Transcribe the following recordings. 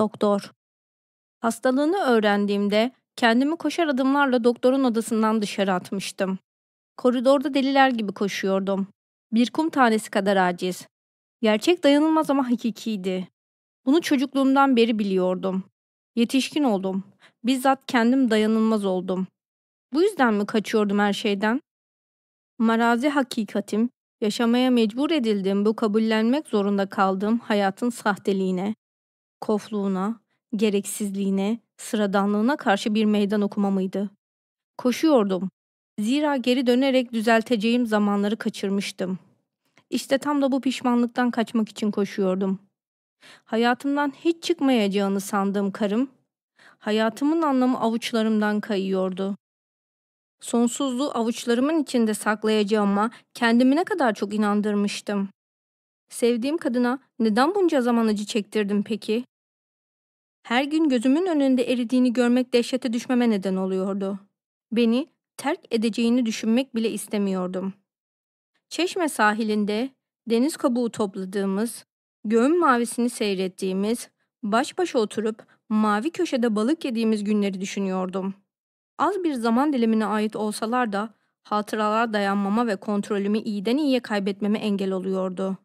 Doktor Hastalığını öğrendiğimde kendimi koşar adımlarla doktorun odasından dışarı atmıştım. Koridorda deliler gibi koşuyordum. Bir kum tanesi kadar aciz. Gerçek dayanılmaz ama hakikiydi. Bunu çocukluğumdan beri biliyordum. Yetişkin oldum. Bizzat kendim dayanılmaz oldum. Bu yüzden mi kaçıyordum her şeyden? Marazi hakikatim, yaşamaya mecbur edildiğim bu kabullenmek zorunda kaldığım hayatın sahteliğine, kofluğuna, gereksizliğine, sıradanlığına karşı bir meydan okuma mıydı? Koşuyordum. Zira geri dönerek düzelteceğim zamanları kaçırmıştım. İşte tam da bu pişmanlıktan kaçmak için koşuyordum. Hayatımdan hiç çıkmayacağını sandığım karım, hayatımın anlamı avuçlarımdan kayıyordu. Sonsuzluğu avuçlarımın içinde saklayacağıma kendimi ne kadar çok inandırmıştım. Sevdiğim kadına neden bunca zaman acı çektirdim peki? her gün gözümün önünde eridiğini görmek dehşete düşmeme neden oluyordu. Beni terk edeceğini düşünmek bile istemiyordum. Çeşme sahilinde deniz kabuğu topladığımız, göğün mavisini seyrettiğimiz, baş başa oturup mavi köşede balık yediğimiz günleri düşünüyordum. Az bir zaman dilimine ait olsalar da hatıralar dayanmama ve kontrolümü iyiden iyiye kaybetmeme engel oluyordu.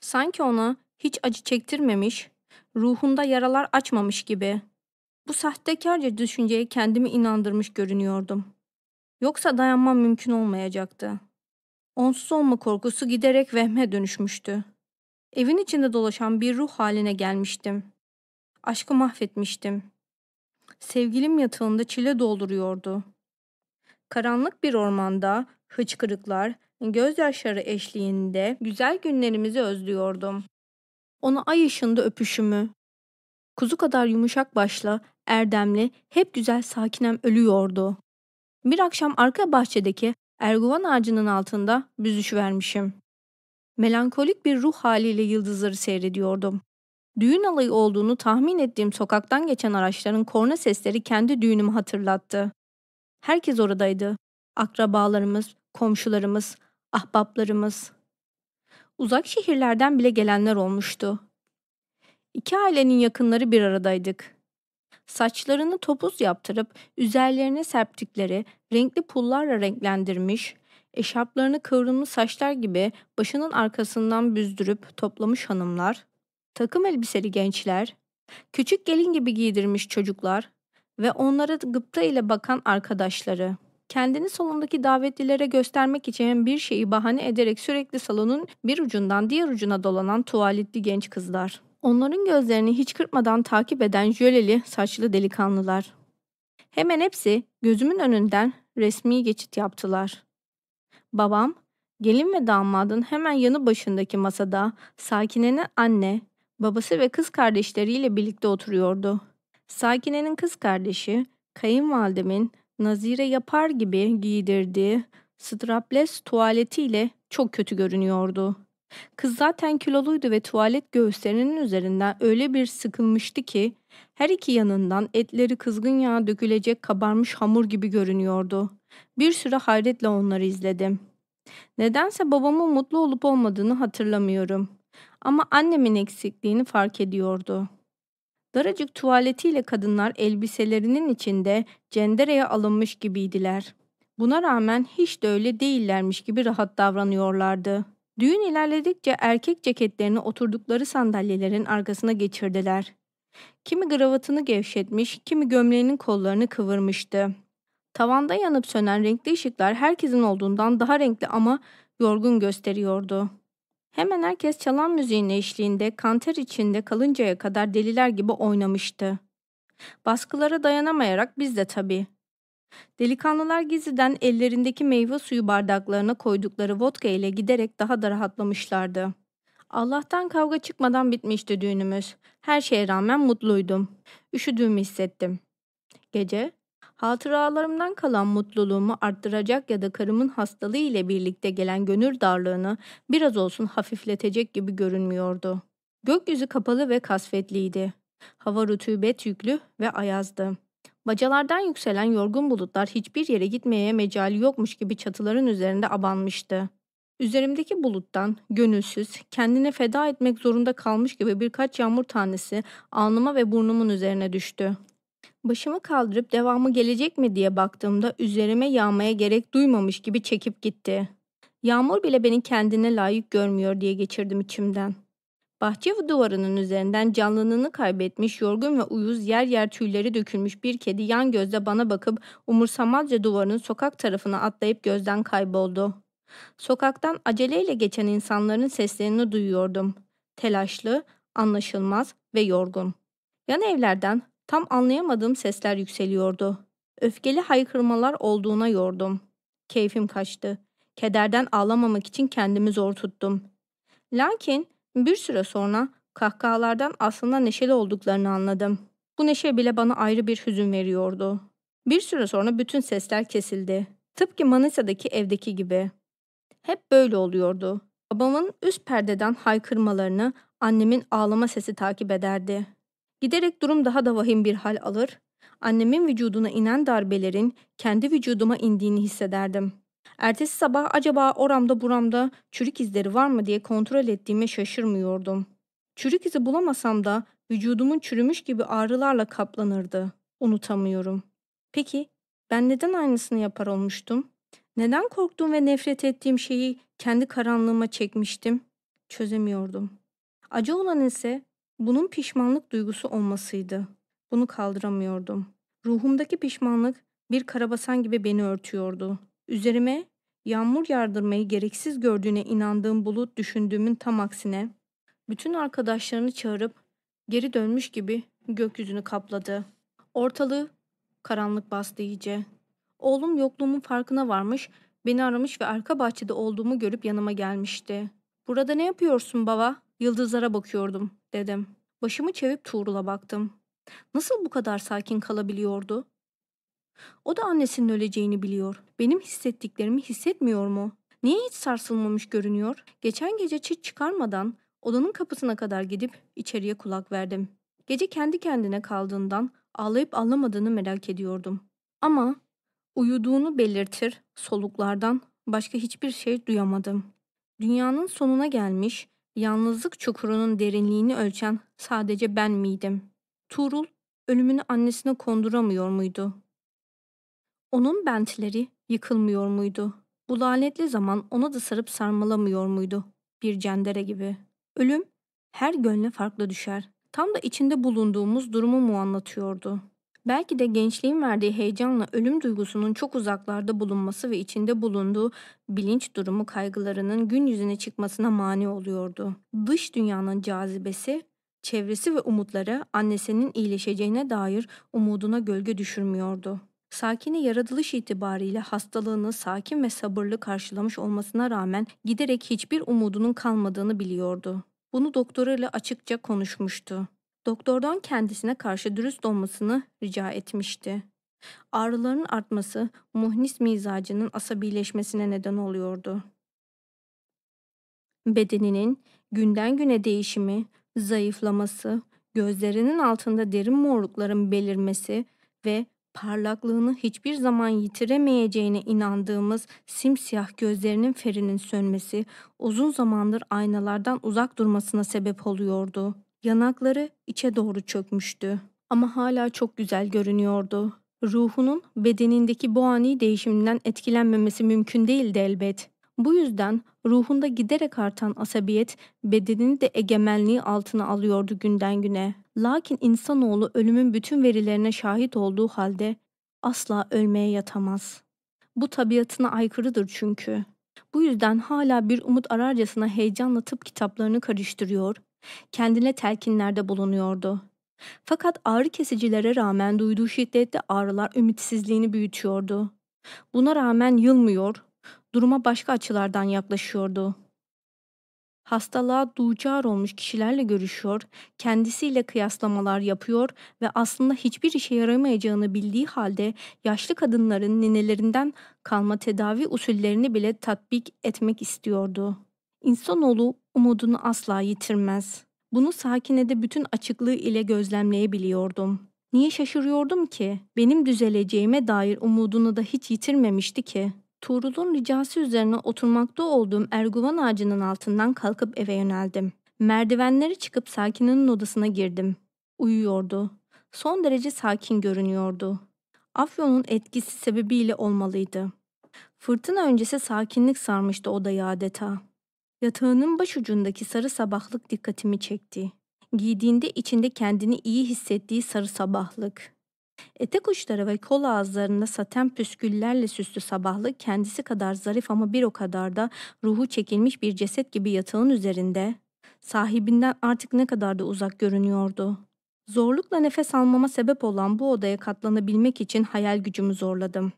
Sanki ona hiç acı çektirmemiş, ruhunda yaralar açmamış gibi. Bu sahtekarca düşünceye kendimi inandırmış görünüyordum. Yoksa dayanmam mümkün olmayacaktı. Onsuz olma korkusu giderek vehme dönüşmüştü. Evin içinde dolaşan bir ruh haline gelmiştim. Aşkı mahvetmiştim. Sevgilim yatağında çile dolduruyordu. Karanlık bir ormanda hıçkırıklar, gözyaşları eşliğinde güzel günlerimizi özlüyordum ona ay ışığında öpüşümü. Kuzu kadar yumuşak başla, erdemli, hep güzel sakinem ölüyordu. Bir akşam arka bahçedeki erguvan ağacının altında vermişim. Melankolik bir ruh haliyle yıldızları seyrediyordum. Düğün alayı olduğunu tahmin ettiğim sokaktan geçen araçların korna sesleri kendi düğünümü hatırlattı. Herkes oradaydı. Akrabalarımız, komşularımız, ahbaplarımız uzak şehirlerden bile gelenler olmuştu. İki ailenin yakınları bir aradaydık. Saçlarını topuz yaptırıp üzerlerine serptikleri renkli pullarla renklendirmiş, eşaplarını kıvrımlı saçlar gibi başının arkasından büzdürüp toplamış hanımlar, takım elbiseli gençler, küçük gelin gibi giydirmiş çocuklar ve onlara gıpta ile bakan arkadaşları.'' kendini salondaki davetlilere göstermek için bir şeyi bahane ederek sürekli salonun bir ucundan diğer ucuna dolanan tuvaletli genç kızlar. Onların gözlerini hiç kırpmadan takip eden jöleli saçlı delikanlılar. Hemen hepsi gözümün önünden resmi geçit yaptılar. Babam, gelin ve damadın hemen yanı başındaki masada Sakine'nin anne, babası ve kız kardeşleriyle birlikte oturuyordu. Sakine'nin kız kardeşi, kayınvalidemin nazire yapar gibi giydirdiği strapless tuvaletiyle çok kötü görünüyordu. Kız zaten kiloluydu ve tuvalet göğüslerinin üzerinden öyle bir sıkılmıştı ki her iki yanından etleri kızgın yağa dökülecek kabarmış hamur gibi görünüyordu. Bir süre hayretle onları izledim. Nedense babamın mutlu olup olmadığını hatırlamıyorum. Ama annemin eksikliğini fark ediyordu.'' Daracık tuvaletiyle kadınlar elbiselerinin içinde cendereye alınmış gibiydiler. Buna rağmen hiç de öyle değillermiş gibi rahat davranıyorlardı. Düğün ilerledikçe erkek ceketlerini oturdukları sandalyelerin arkasına geçirdiler. Kimi gravatını gevşetmiş, kimi gömleğinin kollarını kıvırmıştı. Tavanda yanıp sönen renkli ışıklar herkesin olduğundan daha renkli ama yorgun gösteriyordu. Hemen herkes çalan müziğin eşliğinde kanter içinde kalıncaya kadar deliler gibi oynamıştı. Baskılara dayanamayarak biz de tabii. Delikanlılar gizliden ellerindeki meyve suyu bardaklarına koydukları vodka ile giderek daha da rahatlamışlardı. Allah'tan kavga çıkmadan bitmişti düğünümüz. Her şeye rağmen mutluydum. Üşüdüğümü hissettim. Gece Hatıralarımdan kalan mutluluğumu arttıracak ya da karımın hastalığı ile birlikte gelen gönül darlığını biraz olsun hafifletecek gibi görünmüyordu. Gökyüzü kapalı ve kasvetliydi. Hava rutubet yüklü ve ayazdı. Bacalardan yükselen yorgun bulutlar hiçbir yere gitmeye mecal yokmuş gibi çatıların üzerinde abanmıştı. Üzerimdeki buluttan gönülsüz, kendine feda etmek zorunda kalmış gibi birkaç yağmur tanesi alnıma ve burnumun üzerine düştü. Başımı kaldırıp devamı gelecek mi diye baktığımda üzerime yağmaya gerek duymamış gibi çekip gitti. Yağmur bile beni kendine layık görmüyor diye geçirdim içimden. Bahçe duvarının üzerinden canlılığını kaybetmiş, yorgun ve uyuz, yer yer tüyleri dökülmüş bir kedi yan gözle bana bakıp umursamazca duvarın sokak tarafına atlayıp gözden kayboldu. Sokaktan aceleyle geçen insanların seslerini duyuyordum. Telaşlı, anlaşılmaz ve yorgun. Yan evlerden Tam anlayamadığım sesler yükseliyordu. Öfkeli haykırmalar olduğuna yordum. Keyfim kaçtı. Kederden ağlamamak için kendimi zor tuttum. Lakin bir süre sonra kahkahalardan aslında neşeli olduklarını anladım. Bu neşe bile bana ayrı bir hüzün veriyordu. Bir süre sonra bütün sesler kesildi. Tıpkı Manisa'daki evdeki gibi. Hep böyle oluyordu. Babamın üst perdeden haykırmalarını annemin ağlama sesi takip ederdi. Giderek durum daha da vahim bir hal alır, annemin vücuduna inen darbelerin kendi vücuduma indiğini hissederdim. Ertesi sabah acaba oramda buramda çürük izleri var mı diye kontrol ettiğime şaşırmıyordum. Çürük izi bulamasam da vücudumun çürümüş gibi ağrılarla kaplanırdı. Unutamıyorum. Peki ben neden aynısını yapar olmuştum? Neden korktuğum ve nefret ettiğim şeyi kendi karanlığıma çekmiştim? Çözemiyordum. Acı olan ise bunun pişmanlık duygusu olmasıydı. Bunu kaldıramıyordum. Ruhumdaki pişmanlık bir karabasan gibi beni örtüyordu. Üzerime yağmur yardırmayı gereksiz gördüğüne inandığım bulut düşündüğümün tam aksine bütün arkadaşlarını çağırıp geri dönmüş gibi gökyüzünü kapladı. Ortalığı karanlık bastı iyice. Oğlum yokluğumun farkına varmış, beni aramış ve arka bahçede olduğumu görüp yanıma gelmişti. ''Burada ne yapıyorsun baba?'' Yıldızlara bakıyordum dedim. Başımı çevirip Tuğrul'a baktım. Nasıl bu kadar sakin kalabiliyordu? O da annesinin öleceğini biliyor. Benim hissettiklerimi hissetmiyor mu? Niye hiç sarsılmamış görünüyor? Geçen gece çit çıkarmadan odanın kapısına kadar gidip içeriye kulak verdim. Gece kendi kendine kaldığından ağlayıp ağlamadığını merak ediyordum. Ama uyuduğunu belirtir soluklardan başka hiçbir şey duyamadım. Dünyanın sonuna gelmiş, Yalnızlık çukurunun derinliğini ölçen sadece ben miydim? Tuğrul ölümünü annesine konduramıyor muydu? Onun bentleri yıkılmıyor muydu? Bu lanetli zaman ona da sarıp sarmalamıyor muydu? Bir cendere gibi. Ölüm her gönle farklı düşer. Tam da içinde bulunduğumuz durumu mu anlatıyordu?'' Belki de gençliğin verdiği heyecanla ölüm duygusunun çok uzaklarda bulunması ve içinde bulunduğu bilinç durumu kaygılarının gün yüzüne çıkmasına mani oluyordu. Dış dünyanın cazibesi, çevresi ve umutları annesinin iyileşeceğine dair umuduna gölge düşürmüyordu. Sakini yaratılış itibariyle hastalığını sakin ve sabırlı karşılamış olmasına rağmen giderek hiçbir umudunun kalmadığını biliyordu. Bunu doktoruyla açıkça konuşmuştu. Doktordan kendisine karşı dürüst olmasını rica etmişti. Ağrıların artması muhnis mizacının asabileşmesine neden oluyordu. Bedeninin günden güne değişimi, zayıflaması, gözlerinin altında derin morlukların belirmesi ve parlaklığını hiçbir zaman yitiremeyeceğine inandığımız simsiyah gözlerinin ferinin sönmesi uzun zamandır aynalardan uzak durmasına sebep oluyordu. Yanakları içe doğru çökmüştü ama hala çok güzel görünüyordu. Ruhunun bedenindeki bu ani değişimden etkilenmemesi mümkün değildi elbet. Bu yüzden ruhunda giderek artan asabiyet bedenini de egemenliği altına alıyordu günden güne. Lakin insanoğlu ölümün bütün verilerine şahit olduğu halde asla ölmeye yatamaz. Bu tabiatına aykırıdır çünkü. Bu yüzden hala bir umut ararcasına heyecanla tıp kitaplarını karıştırıyor, kendine telkinlerde bulunuyordu. Fakat ağrı kesicilere rağmen duyduğu şiddetli ağrılar ümitsizliğini büyütüyordu. Buna rağmen yılmıyor, duruma başka açılardan yaklaşıyordu. Hastalığa duçar olmuş kişilerle görüşüyor, kendisiyle kıyaslamalar yapıyor ve aslında hiçbir işe yaramayacağını bildiği halde yaşlı kadınların ninelerinden kalma tedavi usullerini bile tatbik etmek istiyordu. İnsanoğlu umudunu asla yitirmez. Bunu Sakine'de bütün açıklığı ile gözlemleyebiliyordum. Niye şaşırıyordum ki? Benim düzeleceğime dair umudunu da hiç yitirmemişti ki. Tuğrul'un ricası üzerine oturmakta olduğum erguvan ağacının altından kalkıp eve yöneldim. Merdivenleri çıkıp Sakine'nin odasına girdim. Uyuyordu. Son derece sakin görünüyordu. Afyon'un etkisi sebebiyle olmalıydı. Fırtına öncesi sakinlik sarmıştı odayı adeta. Yatağının başucundaki sarı sabahlık dikkatimi çekti. Giydiğinde içinde kendini iyi hissettiği sarı sabahlık. Etek uçları ve kol ağızlarında saten püsküllerle süslü sabahlık kendisi kadar zarif ama bir o kadar da ruhu çekilmiş bir ceset gibi yatağın üzerinde sahibinden artık ne kadar da uzak görünüyordu. Zorlukla nefes almama sebep olan bu odaya katlanabilmek için hayal gücümü zorladım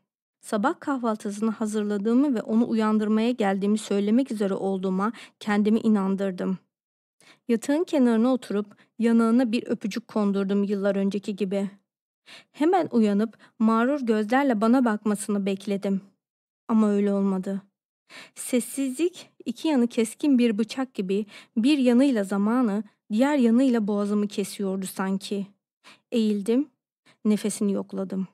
sabah kahvaltısını hazırladığımı ve onu uyandırmaya geldiğimi söylemek üzere olduğuma kendimi inandırdım. Yatağın kenarına oturup yanağına bir öpücük kondurdum yıllar önceki gibi. Hemen uyanıp mağrur gözlerle bana bakmasını bekledim. Ama öyle olmadı. Sessizlik iki yanı keskin bir bıçak gibi bir yanıyla zamanı, diğer yanıyla boğazımı kesiyordu sanki. Eğildim, nefesini yokladım.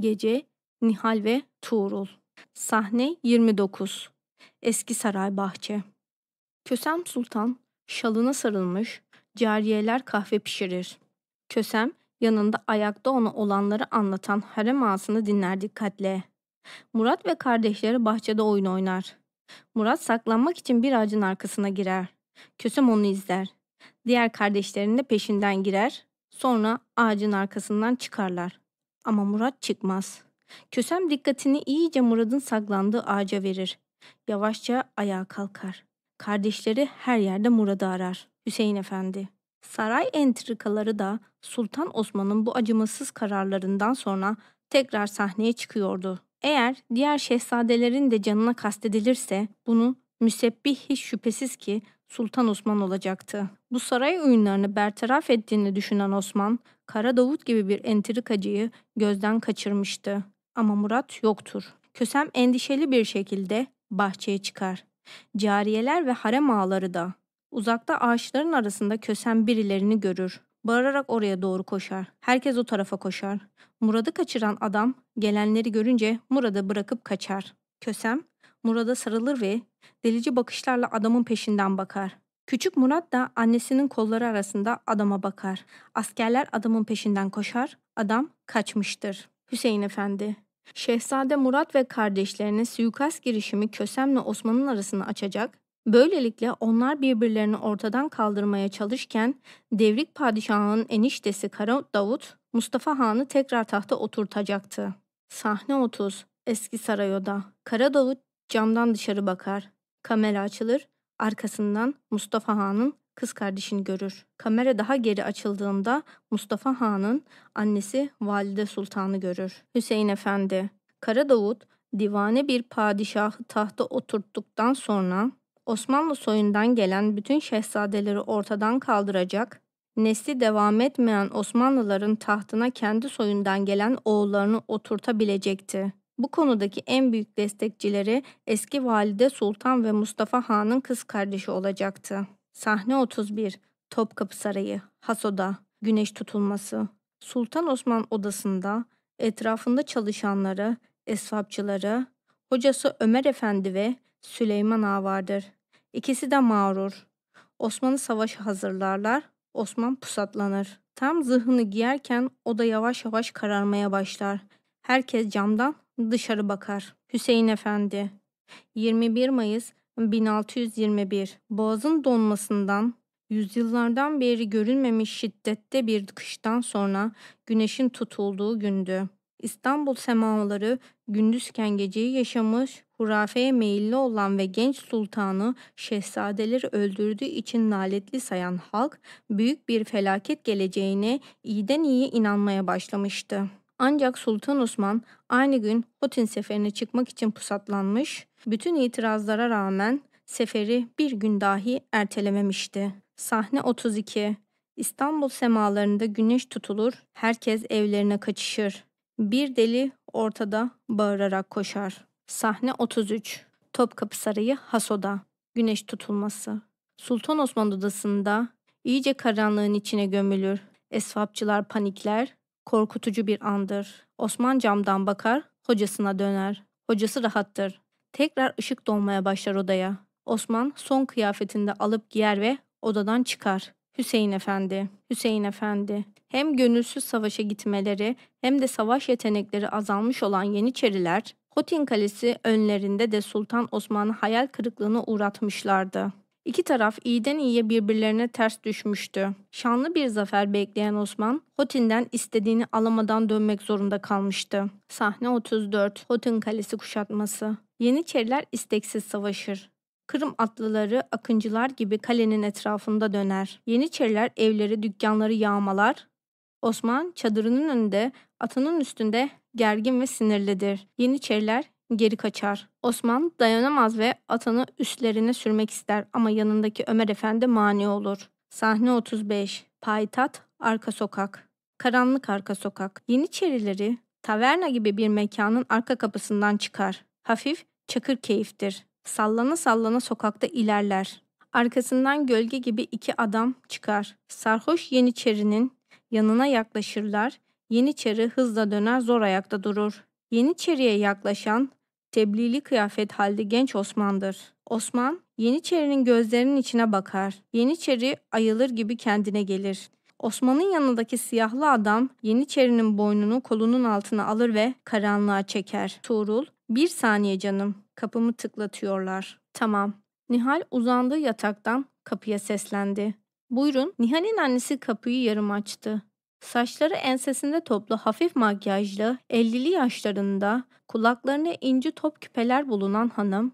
Gece Nihal ve Tuğrul. Sahne 29. Eski Saray Bahçe. Kösem Sultan şalına sarılmış cariyeler kahve pişirir. Kösem yanında ayakta ona olanları anlatan harem ağasını dinler dikkatle. Murat ve kardeşleri bahçede oyun oynar. Murat saklanmak için bir ağacın arkasına girer. Kösem onu izler. Diğer kardeşlerinin de peşinden girer. Sonra ağacın arkasından çıkarlar. Ama Murat çıkmaz. Kösem dikkatini iyice Murad'ın saklandığı ağaca verir. Yavaşça ayağa kalkar. Kardeşleri her yerde Murad'ı arar. Hüseyin Efendi. Saray entrikaları da Sultan Osman'ın bu acımasız kararlarından sonra tekrar sahneye çıkıyordu. Eğer diğer şehzadelerin de canına kastedilirse bunu müsebbih hiç şüphesiz ki Sultan Osman olacaktı. Bu saray oyunlarını bertaraf ettiğini düşünen Osman, Kara Davut gibi bir entrikacıyı gözden kaçırmıştı ama Murat yoktur. Kösem endişeli bir şekilde bahçeye çıkar. Cariyeler ve harem ağları da. Uzakta ağaçların arasında kösem birilerini görür. Bağırarak oraya doğru koşar. Herkes o tarafa koşar. Murad'ı kaçıran adam gelenleri görünce Murad'ı bırakıp kaçar. Kösem Murad'a sarılır ve delici bakışlarla adamın peşinden bakar. Küçük Murat da annesinin kolları arasında adama bakar. Askerler adamın peşinden koşar. Adam kaçmıştır. Hüseyin Efendi Şehzade Murat ve kardeşlerine suikast girişimi Kösem'le Osman'ın arasını açacak, böylelikle onlar birbirlerini ortadan kaldırmaya çalışken devrik Padişah'ın eniştesi Kara Davut, Mustafa Han'ı tekrar tahta oturtacaktı. Sahne 30. Eski Saray'da. Kara Davut camdan dışarı bakar. Kamera açılır. Arkasından Mustafa Han'ın kız kardeşini görür. Kamera daha geri açıldığında Mustafa Han'ın annesi Valide Sultan'ı görür. Hüseyin Efendi, Kara Davut divane bir padişahı tahta oturttuktan sonra Osmanlı soyundan gelen bütün şehzadeleri ortadan kaldıracak, nesli devam etmeyen Osmanlıların tahtına kendi soyundan gelen oğullarını oturtabilecekti. Bu konudaki en büyük destekçileri eski valide Sultan ve Mustafa Han'ın kız kardeşi olacaktı. Sahne 31. Topkapı Sarayı. Hasoda. Güneş tutulması. Sultan Osman odasında etrafında çalışanları, esvapçıları, hocası Ömer Efendi ve Süleyman Ağa vardır. İkisi de mağrur. Osman'ı savaşa hazırlarlar, Osman pusatlanır. Tam zırhını giyerken oda yavaş yavaş kararmaya başlar. Herkes camdan dışarı bakar. Hüseyin Efendi 21 Mayıs 1621 Boğaz'ın donmasından yüzyıllardan beri görülmemiş şiddette bir kıştan sonra güneşin tutulduğu gündü. İstanbul semaları gündüzken geceyi yaşamış, hurafeye meyilli olan ve genç sultanı şehzadeleri öldürdüğü için naletli sayan halk büyük bir felaket geleceğine iyiden iyi inanmaya başlamıştı. Ancak Sultan Osman aynı gün Hotin seferine çıkmak için pusatlanmış, bütün itirazlara rağmen seferi bir gün dahi ertelememişti. Sahne 32 İstanbul semalarında güneş tutulur, herkes evlerine kaçışır. Bir deli ortada bağırarak koşar. Sahne 33 Topkapı Sarayı Hasoda Güneş tutulması Sultan Osman odasında iyice karanlığın içine gömülür. Esvapçılar panikler, korkutucu bir andır. Osman camdan bakar, hocasına döner. Hocası rahattır. Tekrar ışık dolmaya başlar odaya. Osman son kıyafetinde alıp giyer ve odadan çıkar. Hüseyin Efendi, Hüseyin Efendi. Hem gönülsüz savaşa gitmeleri hem de savaş yetenekleri azalmış olan Yeniçeriler, Hotin Kalesi önlerinde de Sultan Osman'ı hayal kırıklığına uğratmışlardı. İki taraf iyiden iyiye birbirlerine ters düşmüştü. Şanlı bir zafer bekleyen Osman, Hotin'den istediğini alamadan dönmek zorunda kalmıştı. Sahne 34, Hotin Kalesi kuşatması. Yeniçeriler isteksiz savaşır. Kırım atlıları akıncılar gibi kalenin etrafında döner. Yeniçeriler evleri, dükkanları yağmalar. Osman çadırının önünde, atının üstünde gergin ve sinirlidir. Yeniçeriler geri kaçar. Osman dayanamaz ve atanı üstlerine sürmek ister ama yanındaki Ömer Efendi mani olur. Sahne 35. Paytat Arka Sokak Karanlık Arka Sokak Yeniçerileri taverna gibi bir mekanın arka kapısından çıkar. Hafif çakır keyiftir. Sallana sallana sokakta ilerler. Arkasından gölge gibi iki adam çıkar. Sarhoş Yeniçeri'nin yanına yaklaşırlar. Yeniçeri hızla döner zor ayakta durur. Yeniçeri'ye yaklaşan tebliğli kıyafet halde genç Osman'dır. Osman, Yeniçeri'nin gözlerinin içine bakar. Yeniçeri ayılır gibi kendine gelir. Osman'ın yanındaki siyahlı adam Yeniçeri'nin boynunu kolunun altına alır ve karanlığa çeker. Tuğrul, bir saniye canım, kapımı tıklatıyorlar. Tamam. Nihal uzandığı yataktan kapıya seslendi. Buyurun, Nihal'in annesi kapıyı yarım açtı. Saçları ensesinde toplu hafif makyajlı, 50'li yaşlarında, kulaklarına inci top küpeler bulunan hanım.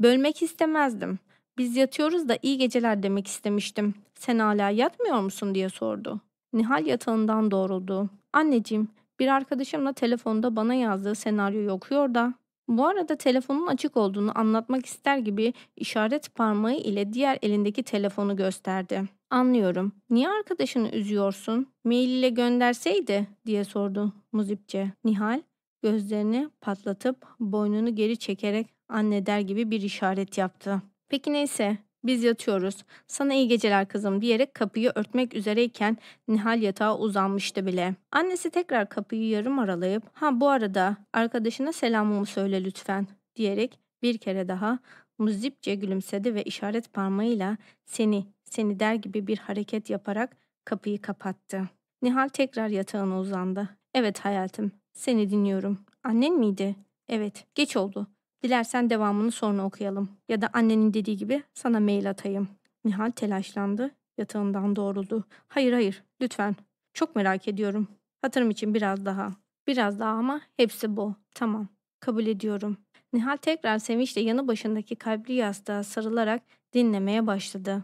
Bölmek istemezdim. Biz yatıyoruz da iyi geceler demek istemiştim. Sen hala yatmıyor musun diye sordu. Nihal yatağından doğruldu. Anneciğim, bir arkadaşımla telefonda bana yazdığı senaryoyu okuyor da. Bu arada telefonun açık olduğunu anlatmak ister gibi işaret parmağı ile diğer elindeki telefonu gösterdi. Anlıyorum. Niye arkadaşını üzüyorsun? Mail ile gönderseydi diye sordu muzipçe. Nihal gözlerini patlatıp boynunu geri çekerek anne der gibi bir işaret yaptı. Peki neyse biz yatıyoruz. Sana iyi geceler kızım diyerek kapıyı örtmek üzereyken Nihal yatağa uzanmıştı bile. Annesi tekrar kapıyı yarım aralayıp ha bu arada arkadaşına selamımı söyle lütfen diyerek bir kere daha muzipçe gülümsedi ve işaret parmağıyla seni seni der gibi bir hareket yaparak kapıyı kapattı. Nihal tekrar yatağına uzandı. Evet hayatım, seni dinliyorum. Annen miydi? Evet, geç oldu. Dilersen devamını sonra okuyalım. Ya da annenin dediği gibi sana mail atayım. Nihal telaşlandı. Yatağından doğruldu. Hayır hayır, lütfen. Çok merak ediyorum. Hatırım için biraz daha. Biraz daha ama hepsi bu. Tamam, kabul ediyorum. Nihal tekrar sevinçle yanı başındaki kalpli yastığa sarılarak dinlemeye başladı.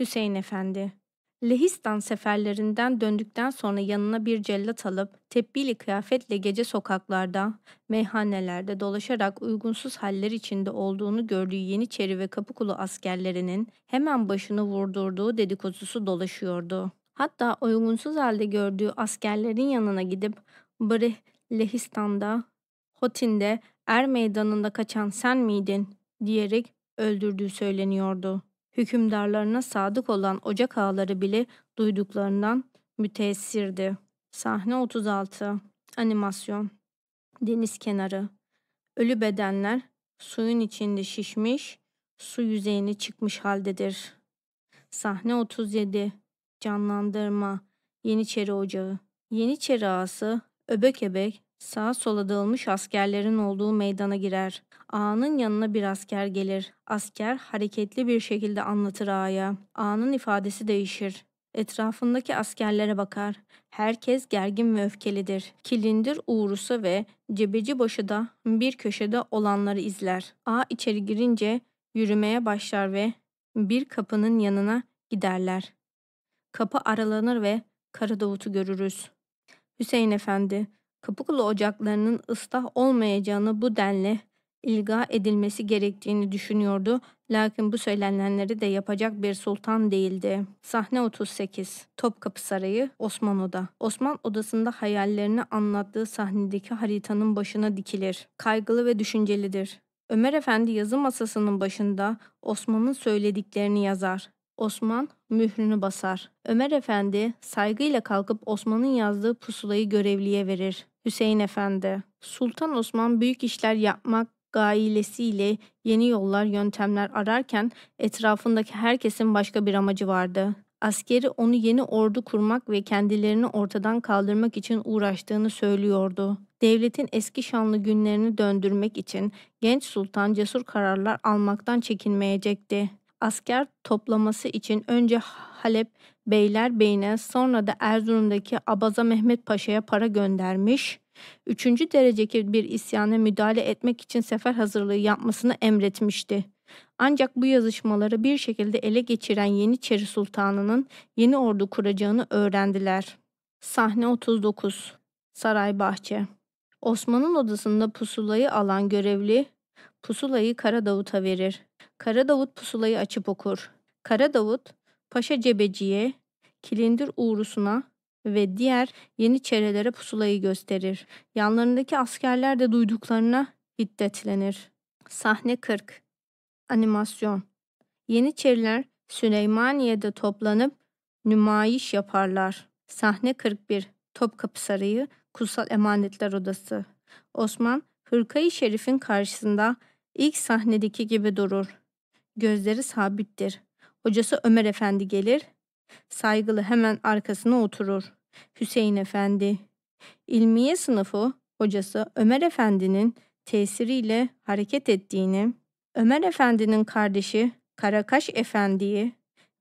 Hüseyin Efendi. Lehistan seferlerinden döndükten sonra yanına bir cellat alıp tebbili kıyafetle gece sokaklarda, meyhanelerde dolaşarak uygunsuz haller içinde olduğunu gördüğü Yeniçeri ve Kapıkulu askerlerinin hemen başını vurdurduğu dedikodusu dolaşıyordu. Hatta uygunsuz halde gördüğü askerlerin yanına gidip Barih Lehistan'da, Hotin'de, Er meydanında kaçan sen miydin diyerek öldürdüğü söyleniyordu hükümdarlarına sadık olan ocak ağları bile duyduklarından müteessirdi. Sahne 36. Animasyon. Deniz kenarı. Ölü bedenler suyun içinde şişmiş, su yüzeyine çıkmış haldedir. Sahne 37. Canlandırma. Yeniçeri Ocağı. Yeniçeri ağası öbek öbek Sağa sola dağılmış askerlerin olduğu meydana girer. Ağanın yanına bir asker gelir. Asker hareketli bir şekilde anlatır ağaya. Ağanın ifadesi değişir. Etrafındaki askerlere bakar. Herkes gergin ve öfkelidir. Kilindir uğrusu ve cebeci başı da bir köşede olanları izler. A içeri girince yürümeye başlar ve bir kapının yanına giderler. Kapı aralanır ve davut'u görürüz. Hüseyin Efendi Kapıkulu ocaklarının ıslah olmayacağını bu denli ilga edilmesi gerektiğini düşünüyordu. Lakin bu söylenenleri de yapacak bir sultan değildi. Sahne 38. Topkapı Sarayı, Osman Oda. Osman odasında hayallerini anlattığı sahnedeki haritanın başına dikilir. Kaygılı ve düşüncelidir. Ömer Efendi yazı masasının başında Osman'ın söylediklerini yazar. Osman mührünü basar. Ömer Efendi saygıyla kalkıp Osman'ın yazdığı pusulayı görevliye verir. Hüseyin Efendi, Sultan Osman büyük işler yapmak gailesiyle yeni yollar, yöntemler ararken etrafındaki herkesin başka bir amacı vardı. Askeri onu yeni ordu kurmak ve kendilerini ortadan kaldırmak için uğraştığını söylüyordu. Devletin eski şanlı günlerini döndürmek için genç sultan cesur kararlar almaktan çekinmeyecekti asker toplaması için önce Halep Beylerbeyi'ne sonra da Erzurum'daki Abaza Mehmet Paşa'ya para göndermiş. Üçüncü dereceki bir isyana müdahale etmek için sefer hazırlığı yapmasını emretmişti. Ancak bu yazışmaları bir şekilde ele geçiren Yeniçeri Sultanı'nın yeni ordu kuracağını öğrendiler. Sahne 39 Saray Bahçe Osman'ın odasında pusulayı alan görevli pusulayı Kara Davut'a verir. Kara Davut pusulayı açıp okur. Kara Davut, Paşa Cebeci'ye, Kilindir Uğrusu'na ve diğer yeni çerelere pusulayı gösterir. Yanlarındaki askerler de duyduklarına hiddetlenir. Sahne 40 Animasyon Yeniçeriler Süleymaniye'de toplanıp nümayiş yaparlar. Sahne 41 Topkapı Sarayı Kutsal Emanetler Odası Osman Hırkayı Şerif'in karşısında ilk sahnedeki gibi durur. Gözleri sabittir. Hocası Ömer Efendi gelir. Saygılı hemen arkasına oturur. Hüseyin Efendi. İlmiye sınıfı hocası Ömer Efendi'nin tesiriyle hareket ettiğini, Ömer Efendi'nin kardeşi Karakaş Efendi'yi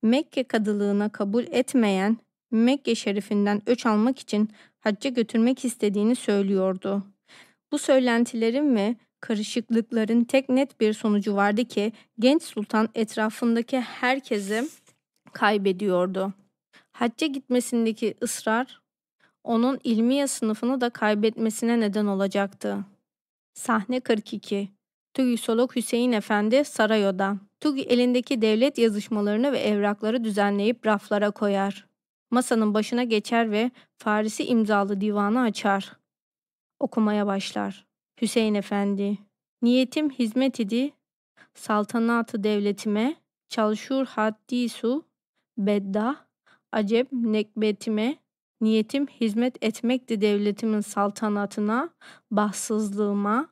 Mekke kadılığına kabul etmeyen Mekke şerifinden öç almak için hacca götürmek istediğini söylüyordu. Bu söylentilerin ve Karışıklıkların tek net bir sonucu vardı ki genç sultan etrafındaki herkesi kaybediyordu. Hacca gitmesindeki ısrar onun ilmiye sınıfını da kaybetmesine neden olacaktı. Sahne 42 TÜGÜSOLOG Hüseyin Efendi Sarayo'da. TÜG elindeki devlet yazışmalarını ve evrakları düzenleyip raflara koyar. Masanın başına geçer ve Farisi imzalı divanı açar. Okumaya başlar. Hüseyin Efendi, niyetim hizmet idi, saltanatı devletime, çalışur haddi su, bedda, acep nekbetime, niyetim hizmet etmekti devletimin saltanatına, bahtsızlığıma,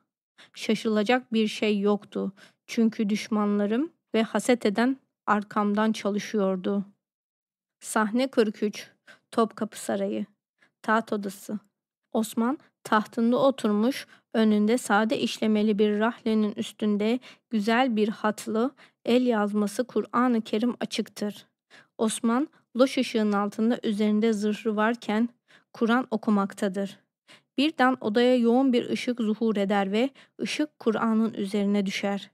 şaşılacak bir şey yoktu. Çünkü düşmanlarım ve haset eden arkamdan çalışıyordu. Sahne 43 Topkapı Sarayı Taht Odası Osman tahtında oturmuş Önünde sade işlemeli bir rahlenin üstünde güzel bir hatlı el yazması Kur'an-ı Kerim açıktır. Osman loş ışığın altında üzerinde zırhı varken Kur'an okumaktadır. Birden odaya yoğun bir ışık zuhur eder ve ışık Kur'an'ın üzerine düşer.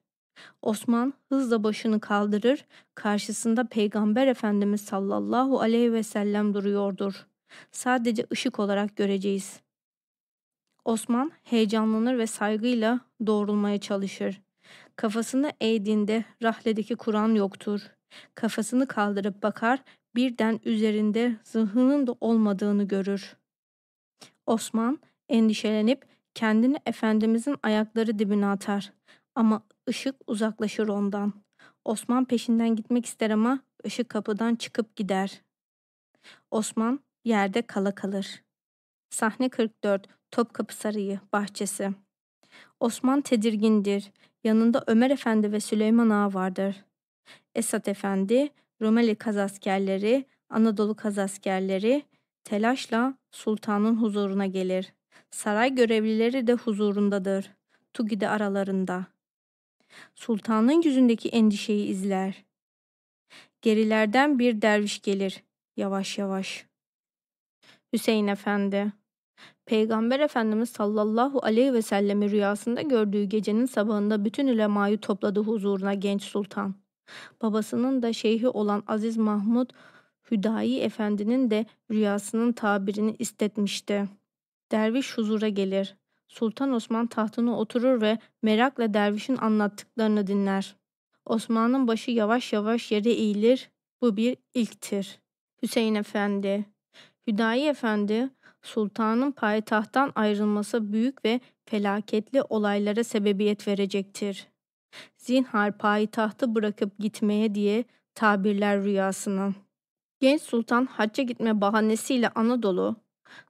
Osman hızla başını kaldırır, karşısında Peygamber Efendimiz sallallahu aleyhi ve sellem duruyordur. Sadece ışık olarak göreceğiz.'' Osman heyecanlanır ve saygıyla doğrulmaya çalışır. Kafasını eğdiğinde rahledeki Kur'an yoktur. Kafasını kaldırıp bakar, birden üzerinde zırhının da olmadığını görür. Osman endişelenip kendini Efendimizin ayakları dibine atar. Ama ışık uzaklaşır ondan. Osman peşinden gitmek ister ama ışık kapıdan çıkıp gider. Osman yerde kala kalır. Sahne 44 Topkapı Sarayı bahçesi. Osman tedirgindir. Yanında Ömer Efendi ve Süleyman Ağa vardır. Esat Efendi, Rumeli kazaskerleri, Anadolu kazaskerleri telaşla sultanın huzuruna gelir. Saray görevlileri de huzurundadır. Tugi de aralarında. Sultanın yüzündeki endişeyi izler. Gerilerden bir derviş gelir. Yavaş yavaş. Hüseyin Efendi Peygamber Efendimiz sallallahu aleyhi ve sellemi rüyasında gördüğü gecenin sabahında bütün ulemayı topladı huzuruna genç sultan. Babasının da şeyhi olan Aziz Mahmud Hüdayi Efendi'nin de rüyasının tabirini istetmişti. Derviş huzura gelir. Sultan Osman tahtına oturur ve merakla dervişin anlattıklarını dinler. Osman'ın başı yavaş yavaş yere eğilir. Bu bir ilktir. Hüseyin Efendi Hüdayi Efendi sultanın payitahttan ayrılması büyük ve felaketli olaylara sebebiyet verecektir. Zinhar payitahtı bırakıp gitmeye diye tabirler rüyasına. Genç sultan hacca gitme bahanesiyle Anadolu,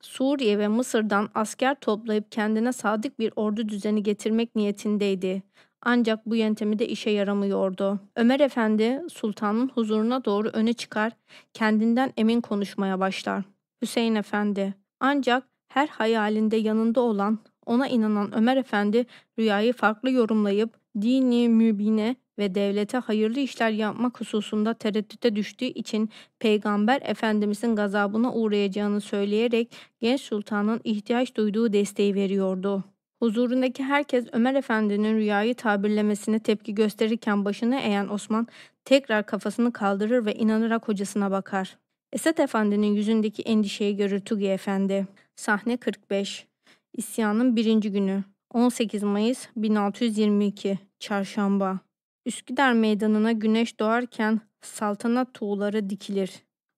Suriye ve Mısır'dan asker toplayıp kendine sadık bir ordu düzeni getirmek niyetindeydi. Ancak bu yöntemi de işe yaramıyordu. Ömer Efendi sultanın huzuruna doğru öne çıkar, kendinden emin konuşmaya başlar. Hüseyin Efendi, ancak her hayalinde yanında olan, ona inanan Ömer Efendi rüyayı farklı yorumlayıp dini mübine ve devlete hayırlı işler yapmak hususunda tereddüte düştüğü için Peygamber Efendimizin gazabına uğrayacağını söyleyerek genç sultanın ihtiyaç duyduğu desteği veriyordu. Huzurundaki herkes Ömer Efendi'nin rüyayı tabirlemesine tepki gösterirken başını eğen Osman tekrar kafasını kaldırır ve inanarak hocasına bakar. Esat Efendi'nin yüzündeki endişeyi görür Tugi Efendi. Sahne 45. İsyanın birinci günü. 18 Mayıs 1622. Çarşamba. Üsküdar meydanına güneş doğarken saltanat tuğları dikilir.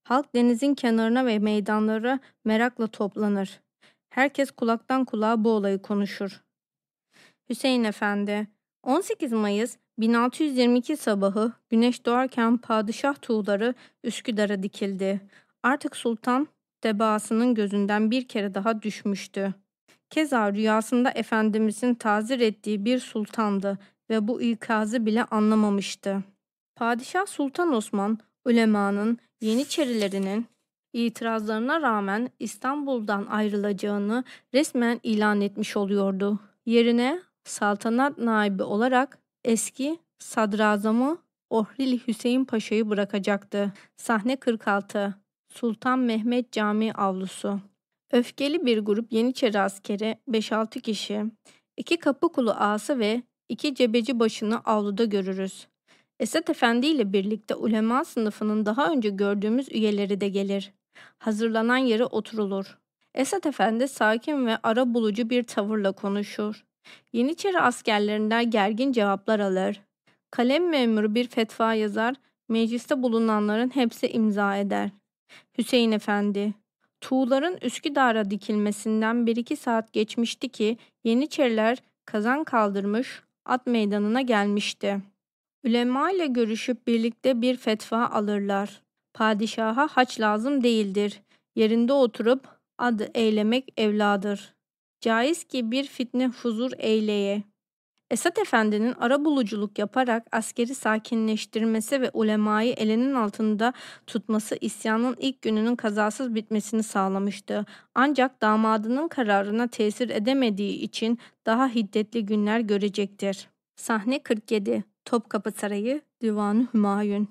Halk denizin kenarına ve meydanlara merakla toplanır. Herkes kulaktan kulağa bu olayı konuşur. Hüseyin Efendi, 18 Mayıs 1622 sabahı güneş doğarken padişah tuğları Üsküdar'a dikildi. Artık sultan tebaasının gözünden bir kere daha düşmüştü. Keza rüyasında Efendimizin tazir ettiği bir sultandı ve bu ikazı bile anlamamıştı. Padişah Sultan Osman, ulemanın, yeniçerilerinin itirazlarına rağmen İstanbul'dan ayrılacağını resmen ilan etmiş oluyordu. Yerine saltanat naibi olarak eski sadrazamı Ohril Hüseyin Paşa'yı bırakacaktı. Sahne 46 Sultan Mehmet Camii avlusu Öfkeli bir grup Yeniçeri askeri 5-6 kişi, iki kapı kulu ağası ve iki cebeci başını avluda görürüz. Esat Efendi ile birlikte ulema sınıfının daha önce gördüğümüz üyeleri de gelir. Hazırlanan yere oturulur. Esat Efendi sakin ve ara bulucu bir tavırla konuşur. Yeniçeri askerlerinden gergin cevaplar alır. Kalem memuru bir fetva yazar, mecliste bulunanların hepsi imza eder. Hüseyin Efendi, Tuğların Üsküdar'a dikilmesinden bir iki saat geçmişti ki Yeniçeriler kazan kaldırmış at meydanına gelmişti. Ülema ile görüşüp birlikte bir fetva alırlar. Padişaha haç lazım değildir. Yerinde oturup ad eylemek evladır. Caiz ki bir fitne huzur eyleye. Esat Efendi'nin ara buluculuk yaparak askeri sakinleştirmesi ve ulemayı elinin altında tutması isyanın ilk gününün kazasız bitmesini sağlamıştı. Ancak damadının kararına tesir edemediği için daha hiddetli günler görecektir. Sahne 47 Topkapı Sarayı Divanı Hümayun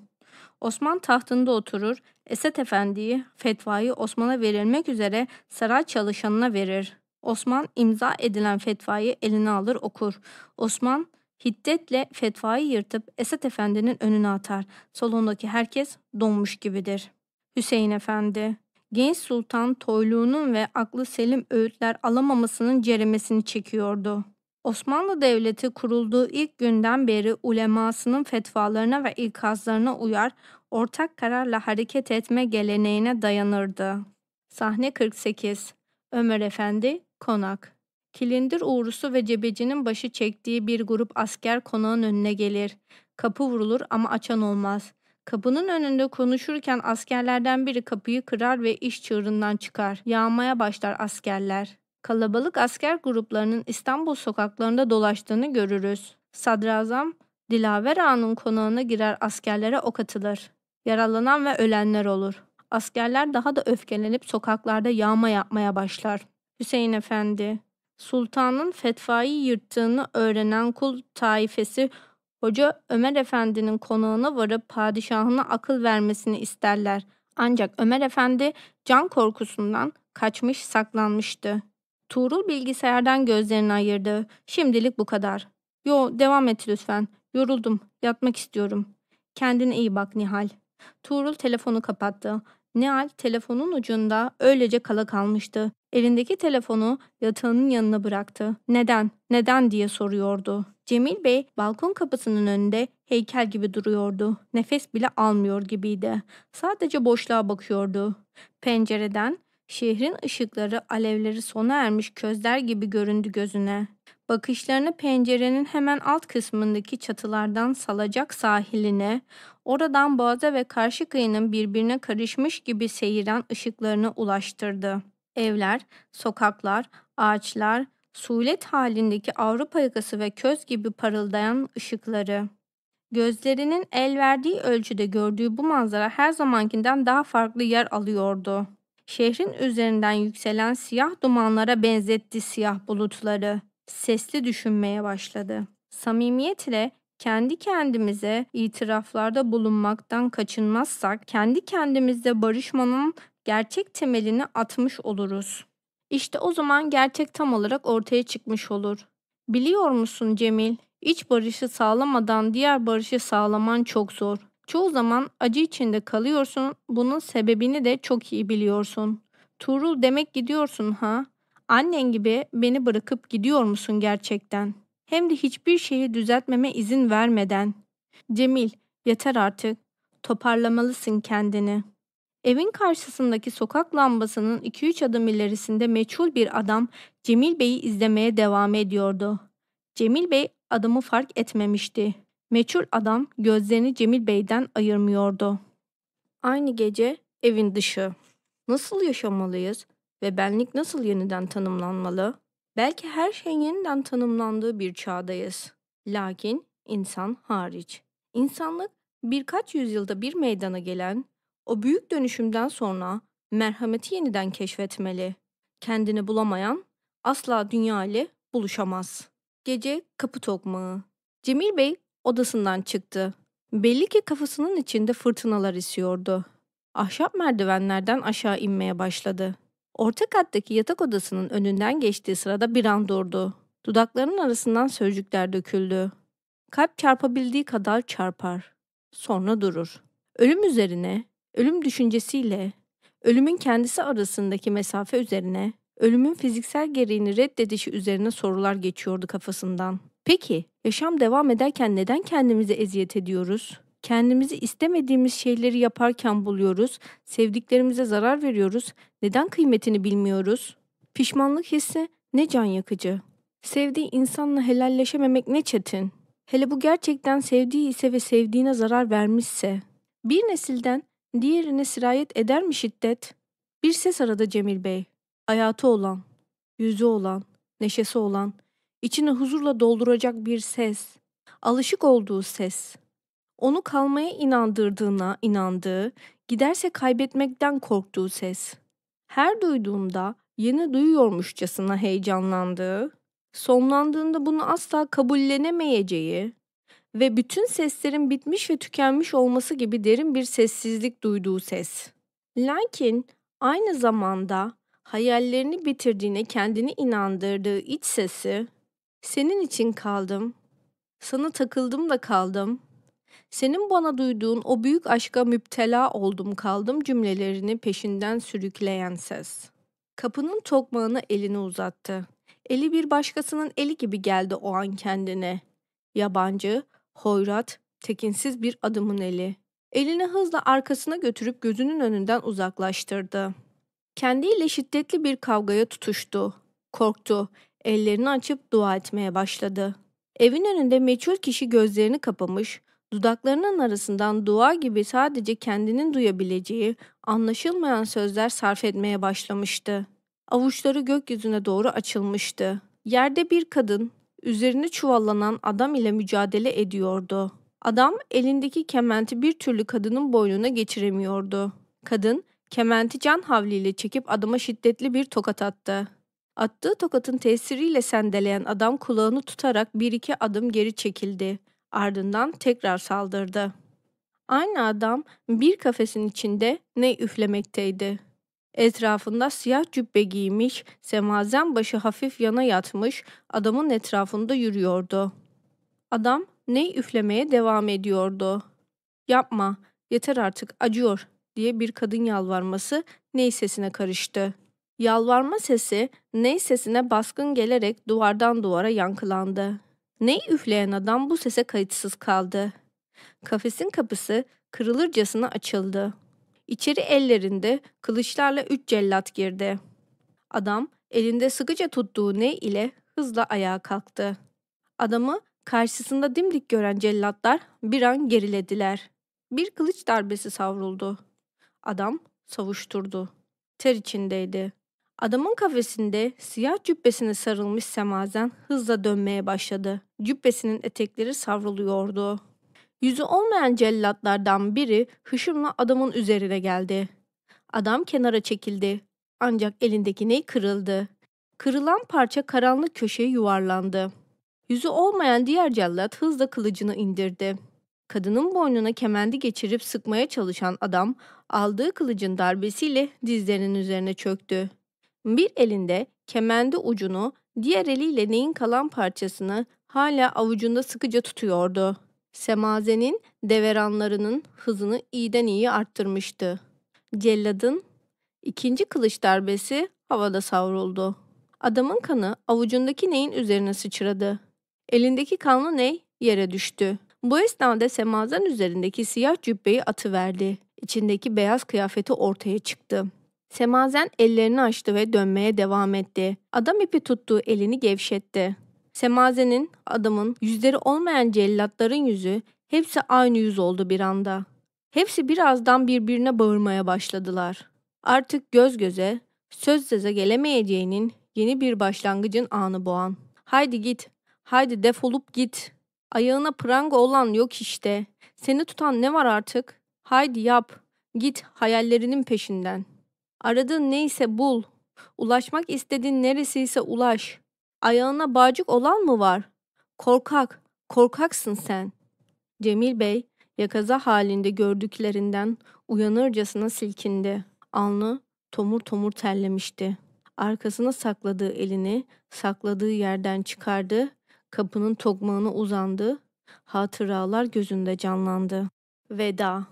Osman tahtında oturur, Esat Efendi'yi fetvayı Osman'a verilmek üzere saray çalışanına verir. Osman imza edilen fetvayı eline alır okur. Osman hiddetle fetvayı yırtıp Esat Efendi'nin önüne atar. Salondaki herkes donmuş gibidir. Hüseyin Efendi Genç Sultan toyluğunun ve aklı selim öğütler alamamasının ceremesini çekiyordu. Osmanlı Devleti kurulduğu ilk günden beri ulemasının fetvalarına ve ikazlarına uyar, ortak kararla hareket etme geleneğine dayanırdı. Sahne 48 Ömer Efendi Konak Kilindir uğrusu ve cebecinin başı çektiği bir grup asker konağın önüne gelir. Kapı vurulur ama açan olmaz. Kapının önünde konuşurken askerlerden biri kapıyı kırar ve iş çığırından çıkar. Yağmaya başlar askerler. Kalabalık asker gruplarının İstanbul sokaklarında dolaştığını görürüz. Sadrazam, Dilaver Ağa'nın konağına girer askerlere ok atılır. Yaralanan ve ölenler olur. Askerler daha da öfkelenip sokaklarda yağma yapmaya başlar. Hüseyin Efendi. Sultanın fetvayı yırttığını öğrenen kul taifesi Hoca Ömer Efendi'nin konağına varıp padişahına akıl vermesini isterler. Ancak Ömer Efendi can korkusundan kaçmış saklanmıştı. Tuğrul bilgisayardan gözlerini ayırdı. Şimdilik bu kadar. Yo devam et lütfen. Yoruldum. Yatmak istiyorum. Kendine iyi bak Nihal. Tuğrul telefonu kapattı. Neal telefonun ucunda öylece kala kalmıştı. Elindeki telefonu yatağının yanına bıraktı. Neden, neden diye soruyordu. Cemil Bey balkon kapısının önünde heykel gibi duruyordu. Nefes bile almıyor gibiydi. Sadece boşluğa bakıyordu. Pencereden şehrin ışıkları, alevleri sona ermiş közler gibi göründü gözüne bakışlarını pencerenin hemen alt kısmındaki çatılardan salacak sahiline, oradan boğaza ve karşı kıyının birbirine karışmış gibi seyiren ışıklarını ulaştırdı. Evler, sokaklar, ağaçlar, sulet halindeki Avrupa yakası ve köz gibi parıldayan ışıkları. Gözlerinin el verdiği ölçüde gördüğü bu manzara her zamankinden daha farklı yer alıyordu. Şehrin üzerinden yükselen siyah dumanlara benzetti siyah bulutları sesli düşünmeye başladı. Samimiyetle kendi kendimize itiraflarda bulunmaktan kaçınmazsak kendi kendimizde barışmanın gerçek temelini atmış oluruz. İşte o zaman gerçek tam olarak ortaya çıkmış olur. Biliyor musun Cemil, iç barışı sağlamadan diğer barışı sağlaman çok zor. Çoğu zaman acı içinde kalıyorsun, bunun sebebini de çok iyi biliyorsun. Tuğrul demek gidiyorsun ha? Annen gibi beni bırakıp gidiyor musun gerçekten? Hem de hiçbir şeyi düzeltmeme izin vermeden. Cemil, yeter artık. Toparlamalısın kendini. Evin karşısındaki sokak lambasının 2-3 adım ilerisinde meçhul bir adam Cemil Bey'i izlemeye devam ediyordu. Cemil Bey adamı fark etmemişti. Meçhul adam gözlerini Cemil Bey'den ayırmıyordu. Aynı gece evin dışı. Nasıl yaşamalıyız? ve benlik nasıl yeniden tanımlanmalı? Belki her şeyin yeniden tanımlandığı bir çağdayız. Lakin insan hariç. İnsanlık birkaç yüzyılda bir meydana gelen o büyük dönüşümden sonra merhameti yeniden keşfetmeli. Kendini bulamayan asla dünya ile buluşamaz. Gece kapı tokmağı. Cemil Bey odasından çıktı. Belli ki kafasının içinde fırtınalar esiyordu. Ahşap merdivenlerden aşağı inmeye başladı. Orta kattaki yatak odasının önünden geçtiği sırada bir an durdu. Dudaklarının arasından sözcükler döküldü. Kalp çarpabildiği kadar çarpar. Sonra durur. Ölüm üzerine, ölüm düşüncesiyle, ölümün kendisi arasındaki mesafe üzerine, ölümün fiziksel gereğini reddedişi üzerine sorular geçiyordu kafasından. Peki, yaşam devam ederken neden kendimize eziyet ediyoruz? Kendimizi istemediğimiz şeyleri yaparken buluyoruz, sevdiklerimize zarar veriyoruz. Neden kıymetini bilmiyoruz? Pişmanlık hissi ne can yakıcı. Sevdiği insanla helalleşememek ne çetin. Hele bu gerçekten sevdiği ise ve sevdiğine zarar vermişse. Bir nesilden diğerine sirayet eder mi şiddet? Bir ses aradı Cemil Bey. Hayatı olan, yüzü olan, neşesi olan, içini huzurla dolduracak bir ses. Alışık olduğu ses onu kalmaya inandırdığına inandığı, giderse kaybetmekten korktuğu ses. Her duyduğunda yeni duyuyormuşçasına heyecanlandığı, sonlandığında bunu asla kabullenemeyeceği ve bütün seslerin bitmiş ve tükenmiş olması gibi derin bir sessizlik duyduğu ses. Lakin aynı zamanda hayallerini bitirdiğine kendini inandırdığı iç sesi, senin için kaldım, sana takıldım da kaldım, senin bana duyduğun o büyük aşka müptela oldum kaldım cümlelerini peşinden sürükleyen ses. Kapının tokmağını elini uzattı. Eli bir başkasının eli gibi geldi o an kendine. Yabancı, hoyrat, tekinsiz bir adımın eli. Elini hızla arkasına götürüp gözünün önünden uzaklaştırdı. Kendiyle şiddetli bir kavgaya tutuştu. Korktu. Ellerini açıp dua etmeye başladı. Evin önünde meçhul kişi gözlerini kapamış, Dudaklarının arasından dua gibi sadece kendinin duyabileceği, anlaşılmayan sözler sarf etmeye başlamıştı. Avuçları gökyüzüne doğru açılmıştı. Yerde bir kadın, üzerini çuvallanan adam ile mücadele ediyordu. Adam elindeki kementi bir türlü kadının boynuna geçiremiyordu. Kadın kementi can havliyle çekip adama şiddetli bir tokat attı. Attığı tokatın tesiriyle sendeleyen adam kulağını tutarak bir iki adım geri çekildi. Ardından tekrar saldırdı. Aynı adam bir kafesin içinde ne üflemekteydi. Etrafında siyah cübbe giymiş, semazen başı hafif yana yatmış adamın etrafında yürüyordu. Adam ne üflemeye devam ediyordu. Yapma, yeter artık acıyor diye bir kadın yalvarması ney sesine karıştı. Yalvarma sesi ney sesine baskın gelerek duvardan duvara yankılandı. Ney üfleyen adam bu sese kayıtsız kaldı. Kafesin kapısı kırılırcasına açıldı. İçeri ellerinde kılıçlarla üç cellat girdi. Adam elinde sıkıca tuttuğu ney ile hızla ayağa kalktı. Adamı karşısında dimdik gören cellatlar bir an gerilediler. Bir kılıç darbesi savruldu. Adam savuşturdu. Ter içindeydi. Adamın kafesinde siyah cübbesine sarılmış semazen hızla dönmeye başladı. Cübbesinin etekleri savruluyordu. Yüzü olmayan cellatlardan biri hışımla adamın üzerine geldi. Adam kenara çekildi. Ancak elindeki ney kırıldı. Kırılan parça karanlık köşeye yuvarlandı. Yüzü olmayan diğer cellat hızla kılıcını indirdi. Kadının boynuna kemendi geçirip sıkmaya çalışan adam aldığı kılıcın darbesiyle dizlerinin üzerine çöktü. Bir elinde kemende ucunu, diğer eliyle neyin kalan parçasını hala avucunda sıkıca tutuyordu. Semazenin deveranlarının hızını iyiden iyi arttırmıştı. Celladın ikinci kılıç darbesi havada savruldu. Adamın kanı avucundaki neyin üzerine sıçradı. Elindeki kanlı ney yere düştü. Bu esnada semazen üzerindeki siyah cübbeyi atıverdi. İçindeki beyaz kıyafeti ortaya çıktı. Semazen ellerini açtı ve dönmeye devam etti. Adam ipi tuttuğu elini gevşetti. Semazen'in, adamın, yüzleri olmayan cellatların yüzü hepsi aynı yüz oldu bir anda. Hepsi birazdan birbirine bağırmaya başladılar. Artık göz göze, söz söze gelemeyeceğinin yeni bir başlangıcın anı bu an. Haydi git, haydi defolup git. Ayağına pranga olan yok işte. Seni tutan ne var artık? Haydi yap, git hayallerinin peşinden. Aradığın neyse bul. Ulaşmak istediğin neresiyse ulaş. Ayağına bağcık olan mı var? Korkak, korkaksın sen. Cemil Bey, yakaza halinde gördüklerinden uyanırcasına silkindi. Alnı tomur tomur terlemişti. Arkasına sakladığı elini sakladığı yerden çıkardı, kapının tokmağına uzandı, hatıralar gözünde canlandı. Veda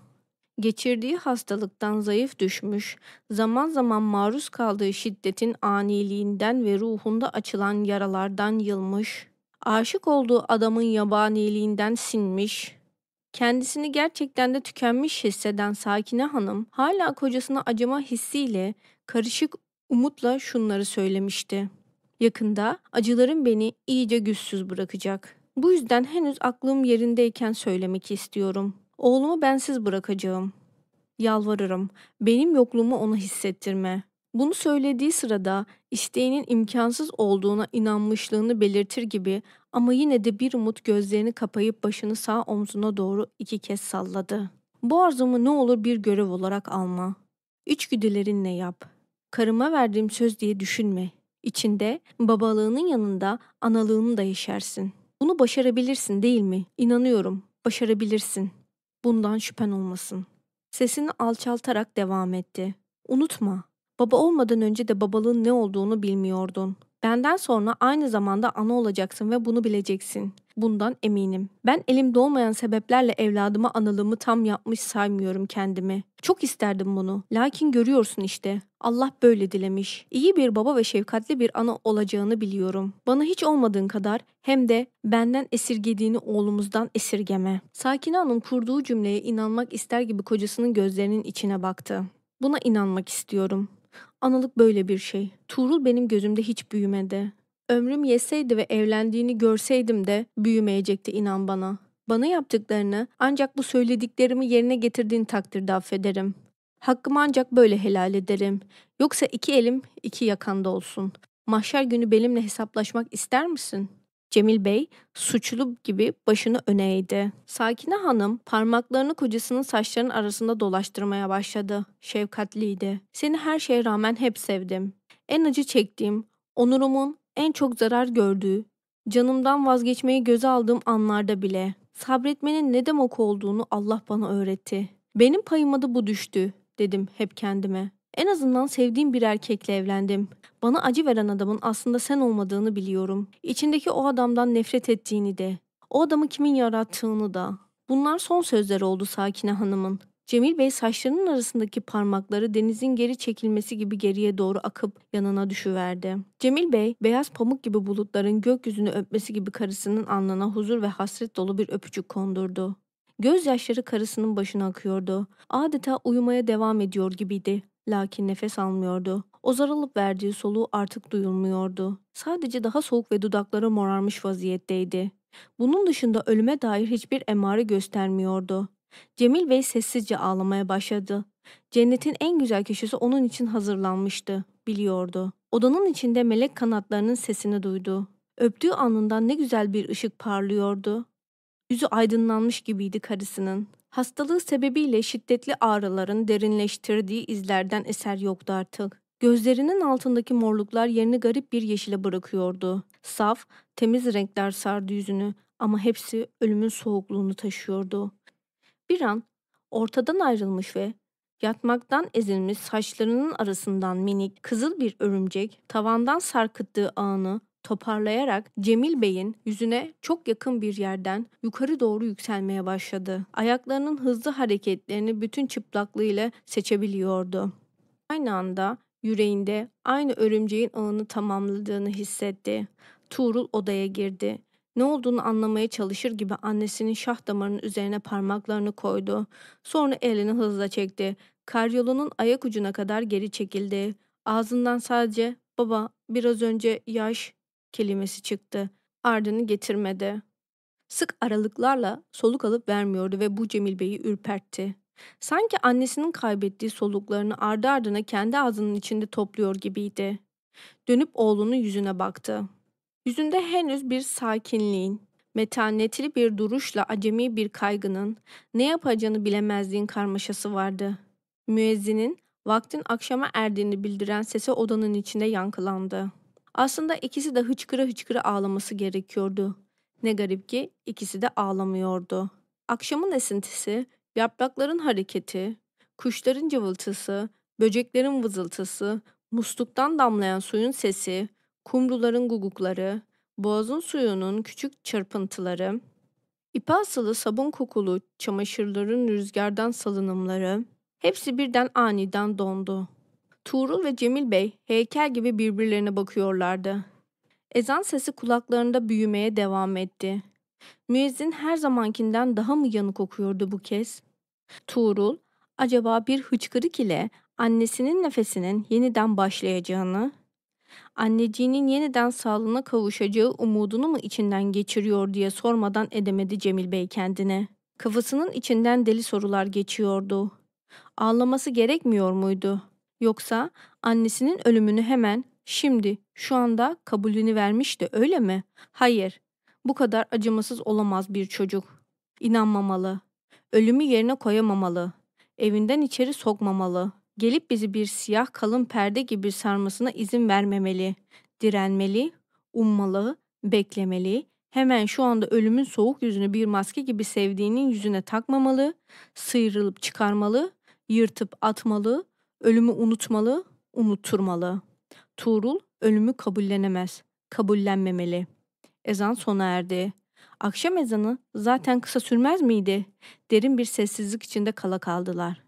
Geçirdiği hastalıktan zayıf düşmüş, zaman zaman maruz kaldığı şiddetin aniliğinden ve ruhunda açılan yaralardan yılmış, aşık olduğu adamın yabaniliğinden sinmiş, Kendisini gerçekten de tükenmiş hisseden Sakine Hanım hala kocasına acıma hissiyle karışık umutla şunları söylemişti. Yakında acılarım beni iyice güçsüz bırakacak. Bu yüzden henüz aklım yerindeyken söylemek istiyorum. Oğlumu bensiz bırakacağım. Yalvarırım, benim yokluğumu ona hissettirme. Bunu söylediği sırada isteğinin imkansız olduğuna inanmışlığını belirtir gibi ama yine de bir umut gözlerini kapayıp başını sağ omzuna doğru iki kez salladı. Bu arzumu ne olur bir görev olarak alma. İçgüdülerinle yap. Karıma verdiğim söz diye düşünme. İçinde babalığının yanında analığını da yaşarsın. Bunu başarabilirsin değil mi? İnanıyorum. Başarabilirsin. Bundan şüphen olmasın. Sesini alçaltarak devam etti. Unutma, baba olmadan önce de babalığın ne olduğunu bilmiyordun. Benden sonra aynı zamanda ana olacaksın ve bunu bileceksin. Bundan eminim. Ben elimde olmayan sebeplerle evladıma analığımı tam yapmış saymıyorum kendimi. Çok isterdim bunu. Lakin görüyorsun işte. Allah böyle dilemiş. İyi bir baba ve şefkatli bir ana olacağını biliyorum. Bana hiç olmadığın kadar hem de benden esirgediğini oğlumuzdan esirgeme. Sakine Hanım kurduğu cümleye inanmak ister gibi kocasının gözlerinin içine baktı. Buna inanmak istiyorum. Analık böyle bir şey. Tuğrul benim gözümde hiç büyümedi. Ömrüm yeseydi ve evlendiğini görseydim de büyümeyecekti inan bana. Bana yaptıklarını ancak bu söylediklerimi yerine getirdiğin takdirde affederim. Hakkımı ancak böyle helal ederim. Yoksa iki elim iki yakanda olsun. Mahşer günü benimle hesaplaşmak ister misin?'' Cemil Bey suçlu gibi başını öne eğdi. Sakine Hanım parmaklarını kocasının saçlarının arasında dolaştırmaya başladı. Şefkatliydi. Seni her şeye rağmen hep sevdim. En acı çektiğim, onurumun en çok zarar gördüğü, canımdan vazgeçmeyi göze aldığım anlarda bile sabretmenin ne demek olduğunu Allah bana öğretti. Benim payıma da bu düştü dedim hep kendime. En azından sevdiğim bir erkekle evlendim. Bana acı veren adamın aslında sen olmadığını biliyorum. İçindeki o adamdan nefret ettiğini de. O adamı kimin yarattığını da. Bunlar son sözleri oldu Sakine Hanım'ın. Cemil Bey saçlarının arasındaki parmakları denizin geri çekilmesi gibi geriye doğru akıp yanına düşüverdi. Cemil Bey, beyaz pamuk gibi bulutların gökyüzünü öpmesi gibi karısının alnına huzur ve hasret dolu bir öpücük kondurdu. Gözyaşları karısının başına akıyordu. Adeta uyumaya devam ediyor gibiydi. Lakin nefes almıyordu. O zaralıp verdiği soluğu artık duyulmuyordu. Sadece daha soğuk ve dudakları morarmış vaziyetteydi. Bunun dışında ölüme dair hiçbir emare göstermiyordu. Cemil Bey sessizce ağlamaya başladı. Cennetin en güzel köşesi onun için hazırlanmıştı, biliyordu. Odanın içinde melek kanatlarının sesini duydu. Öptüğü anından ne güzel bir ışık parlıyordu. Yüzü aydınlanmış gibiydi karısının. Hastalığı sebebiyle şiddetli ağrıların derinleştirdiği izlerden eser yoktu artık. Gözlerinin altındaki morluklar yerini garip bir yeşile bırakıyordu. Saf, temiz renkler sardı yüzünü ama hepsi ölümün soğukluğunu taşıyordu. Bir an ortadan ayrılmış ve yatmaktan ezilmiş saçlarının arasından minik kızıl bir örümcek tavandan sarkıttığı ağını toparlayarak Cemil Bey'in yüzüne çok yakın bir yerden yukarı doğru yükselmeye başladı. Ayaklarının hızlı hareketlerini bütün çıplaklığıyla seçebiliyordu. Aynı anda yüreğinde aynı örümceğin ağını tamamladığını hissetti. Tuğrul odaya girdi. Ne olduğunu anlamaya çalışır gibi annesinin şah damarının üzerine parmaklarını koydu. Sonra elini hızla çekti. Karyolunun ayak ucuna kadar geri çekildi. Ağzından sadece baba biraz önce yaş kelimesi çıktı. Ardını getirmedi. Sık aralıklarla soluk alıp vermiyordu ve bu Cemil Bey'i ürpertti. Sanki annesinin kaybettiği soluklarını ardı ardına kendi ağzının içinde topluyor gibiydi. Dönüp oğlunun yüzüne baktı. Yüzünde henüz bir sakinliğin, metanetli bir duruşla acemi bir kaygının, ne yapacağını bilemezliğin karmaşası vardı. Müezzinin vaktin akşama erdiğini bildiren sese odanın içinde yankılandı. Aslında ikisi de hıçkıra hıçkıra ağlaması gerekiyordu. Ne garip ki ikisi de ağlamıyordu. Akşamın esintisi, yaprakların hareketi, kuşların cıvıltısı, böceklerin vızıltısı, musluktan damlayan suyun sesi, kumruların gugukları, boğazın suyunun küçük çırpıntıları, ipe asılı sabun kokulu çamaşırların rüzgardan salınımları, hepsi birden aniden dondu.'' Tuğrul ve Cemil Bey heykel gibi birbirlerine bakıyorlardı. Ezan sesi kulaklarında büyümeye devam etti. Müezzin her zamankinden daha mı yanık okuyordu bu kez? Tuğrul acaba bir hıçkırık ile annesinin nefesinin yeniden başlayacağını, anneciğinin yeniden sağlığına kavuşacağı umudunu mu içinden geçiriyor diye sormadan edemedi Cemil Bey kendine. Kafasının içinden deli sorular geçiyordu. Ağlaması gerekmiyor muydu? Yoksa annesinin ölümünü hemen, şimdi, şu anda kabulünü vermişti öyle mi? Hayır. Bu kadar acımasız olamaz bir çocuk. İnanmamalı. Ölümü yerine koyamamalı. Evinden içeri sokmamalı. Gelip bizi bir siyah kalın perde gibi sarmasına izin vermemeli. Direnmeli, ummalı, beklemeli, hemen şu anda ölümün soğuk yüzünü bir maske gibi sevdiğinin yüzüne takmamalı, sıyrılıp çıkarmalı, yırtıp atmalı, Ölümü unutmalı, unutturmalı. Tuğrul ölümü kabullenemez, kabullenmemeli. Ezan sona erdi. Akşam ezanı zaten kısa sürmez miydi? Derin bir sessizlik içinde kala kaldılar.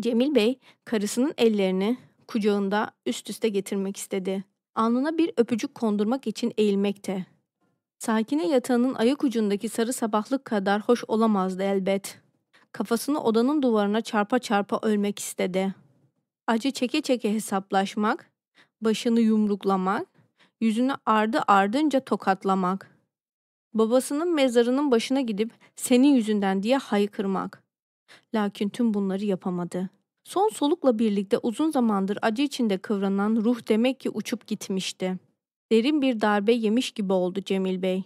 Cemil Bey karısının ellerini kucağında üst üste getirmek istedi. Alnına bir öpücük kondurmak için eğilmekte. Sakine yatağının ayak ucundaki sarı sabahlık kadar hoş olamazdı elbet. Kafasını odanın duvarına çarpa çarpa ölmek istedi.'' acı çeke çeke hesaplaşmak, başını yumruklamak, yüzünü ardı ardınca tokatlamak. Babasının mezarının başına gidip senin yüzünden diye haykırmak. Lakin tüm bunları yapamadı. Son solukla birlikte uzun zamandır acı içinde kıvranan ruh demek ki uçup gitmişti. Derin bir darbe yemiş gibi oldu Cemil Bey.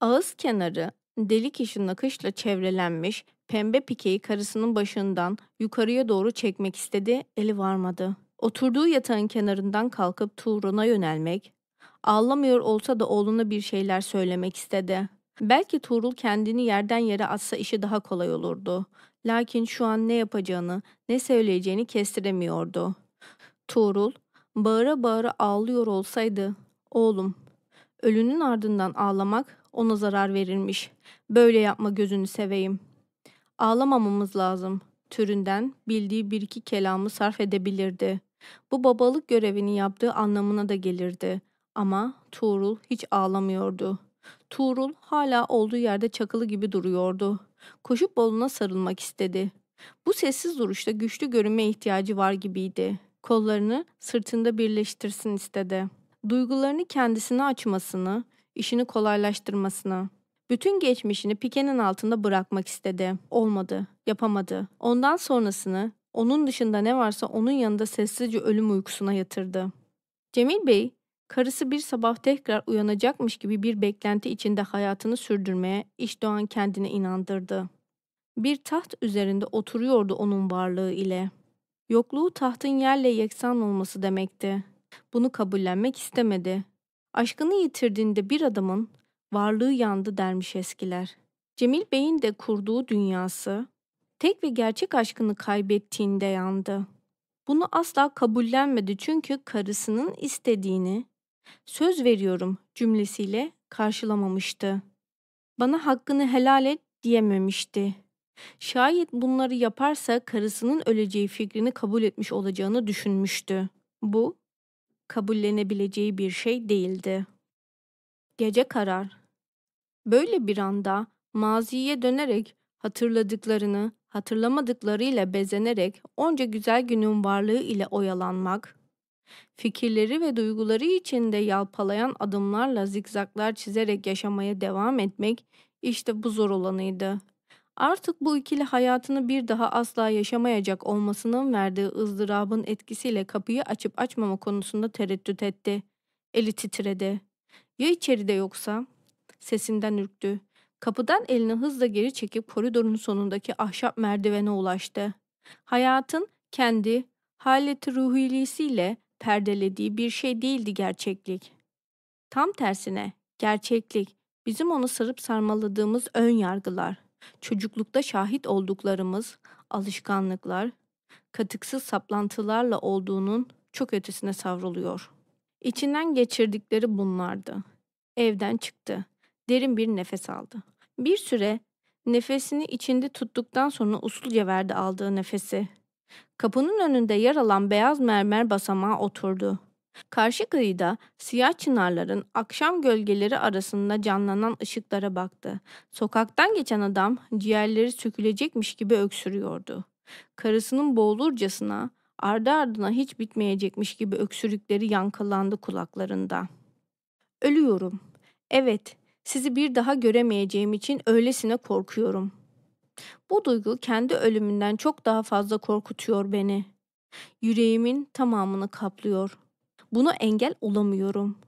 Ağız kenarı Deli kişi nakışla çevrelenmiş, pembe pikeyi karısının başından yukarıya doğru çekmek istedi, eli varmadı. Oturduğu yatağın kenarından kalkıp Tuğrul'a yönelmek, ağlamıyor olsa da oğluna bir şeyler söylemek istedi. Belki Tuğrul kendini yerden yere atsa işi daha kolay olurdu. Lakin şu an ne yapacağını, ne söyleyeceğini kestiremiyordu. Tuğrul, bağıra bağıra ağlıyor olsaydı, oğlum, ölünün ardından ağlamak ona zarar verilmiş. Böyle yapma gözünü seveyim. Ağlamamamız lazım. Türünden bildiği bir iki kelamı sarf edebilirdi. Bu babalık görevini yaptığı anlamına da gelirdi. Ama Tuğrul hiç ağlamıyordu. Tuğrul hala olduğu yerde çakılı gibi duruyordu. Koşup boluna sarılmak istedi. Bu sessiz duruşta güçlü görünme ihtiyacı var gibiydi. Kollarını sırtında birleştirsin istedi. Duygularını kendisine açmasını, işini kolaylaştırmasına. Bütün geçmişini pikenin altında bırakmak istedi. Olmadı, yapamadı. Ondan sonrasını, onun dışında ne varsa onun yanında sessizce ölüm uykusuna yatırdı. Cemil Bey, karısı bir sabah tekrar uyanacakmış gibi bir beklenti içinde hayatını sürdürmeye doğan kendine inandırdı. Bir taht üzerinde oturuyordu onun varlığı ile. Yokluğu tahtın yerle yeksan olması demekti. Bunu kabullenmek istemedi. Aşkını yitirdiğinde bir adamın varlığı yandı dermiş eskiler. Cemil Bey'in de kurduğu dünyası tek ve gerçek aşkını kaybettiğinde yandı. Bunu asla kabullenmedi çünkü karısının istediğini söz veriyorum cümlesiyle karşılamamıştı. Bana hakkını helal et diyememişti. Şayet bunları yaparsa karısının öleceği fikrini kabul etmiş olacağını düşünmüştü. Bu kabullenebileceği bir şey değildi. Gece karar. Böyle bir anda maziye dönerek hatırladıklarını, hatırlamadıklarıyla bezenerek onca güzel günün varlığı ile oyalanmak, fikirleri ve duyguları içinde yalpalayan adımlarla zikzaklar çizerek yaşamaya devam etmek işte bu zor olanıydı. Artık bu ikili hayatını bir daha asla yaşamayacak olmasının verdiği ızdırabın etkisiyle kapıyı açıp açmama konusunda tereddüt etti. Eli titredi. Ya içeride yoksa? Sesinden ürktü. Kapıdan elini hızla geri çekip koridorun sonundaki ahşap merdivene ulaştı. Hayatın kendi haleti ruhilisiyle perdelediği bir şey değildi gerçeklik. Tam tersine gerçeklik bizim onu sarıp sarmaladığımız ön yargılar çocuklukta şahit olduklarımız alışkanlıklar, katıksız saplantılarla olduğunun çok ötesine savruluyor. İçinden geçirdikleri bunlardı. Evden çıktı. Derin bir nefes aldı. Bir süre nefesini içinde tuttuktan sonra usulca verdi aldığı nefesi. Kapının önünde yer alan beyaz mermer basamağa oturdu. Karşı kıyıda siyah çınarların akşam gölgeleri arasında canlanan ışıklara baktı. Sokaktan geçen adam ciğerleri sökülecekmiş gibi öksürüyordu. Karısının boğulurcasına ardı ardına hiç bitmeyecekmiş gibi öksürükleri yankılandı kulaklarında. Ölüyorum. Evet, sizi bir daha göremeyeceğim için öylesine korkuyorum. Bu duygu kendi ölümünden çok daha fazla korkutuyor beni. Yüreğimin tamamını kaplıyor.'' Bunu engel olamıyorum.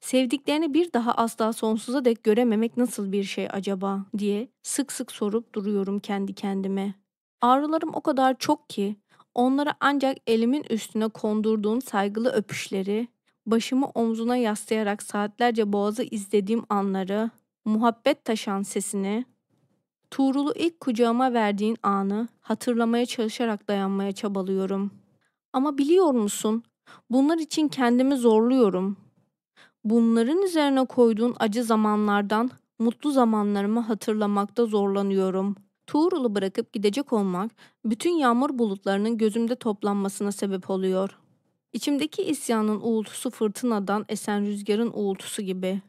Sevdiklerini bir daha asla sonsuza dek görememek nasıl bir şey acaba diye sık sık sorup duruyorum kendi kendime. Ağrılarım o kadar çok ki onlara ancak elimin üstüne kondurduğun saygılı öpüşleri, başımı omzuna yaslayarak saatlerce boğazı izlediğim anları, muhabbet taşan sesini, Tuğrul'u ilk kucağıma verdiğin anı hatırlamaya çalışarak dayanmaya çabalıyorum. Ama biliyor musun Bunlar için kendimi zorluyorum. Bunların üzerine koyduğun acı zamanlardan mutlu zamanlarımı hatırlamakta zorlanıyorum. Tuğrul'u bırakıp gidecek olmak bütün yağmur bulutlarının gözümde toplanmasına sebep oluyor. İçimdeki isyanın uğultusu fırtınadan esen rüzgarın uğultusu gibi.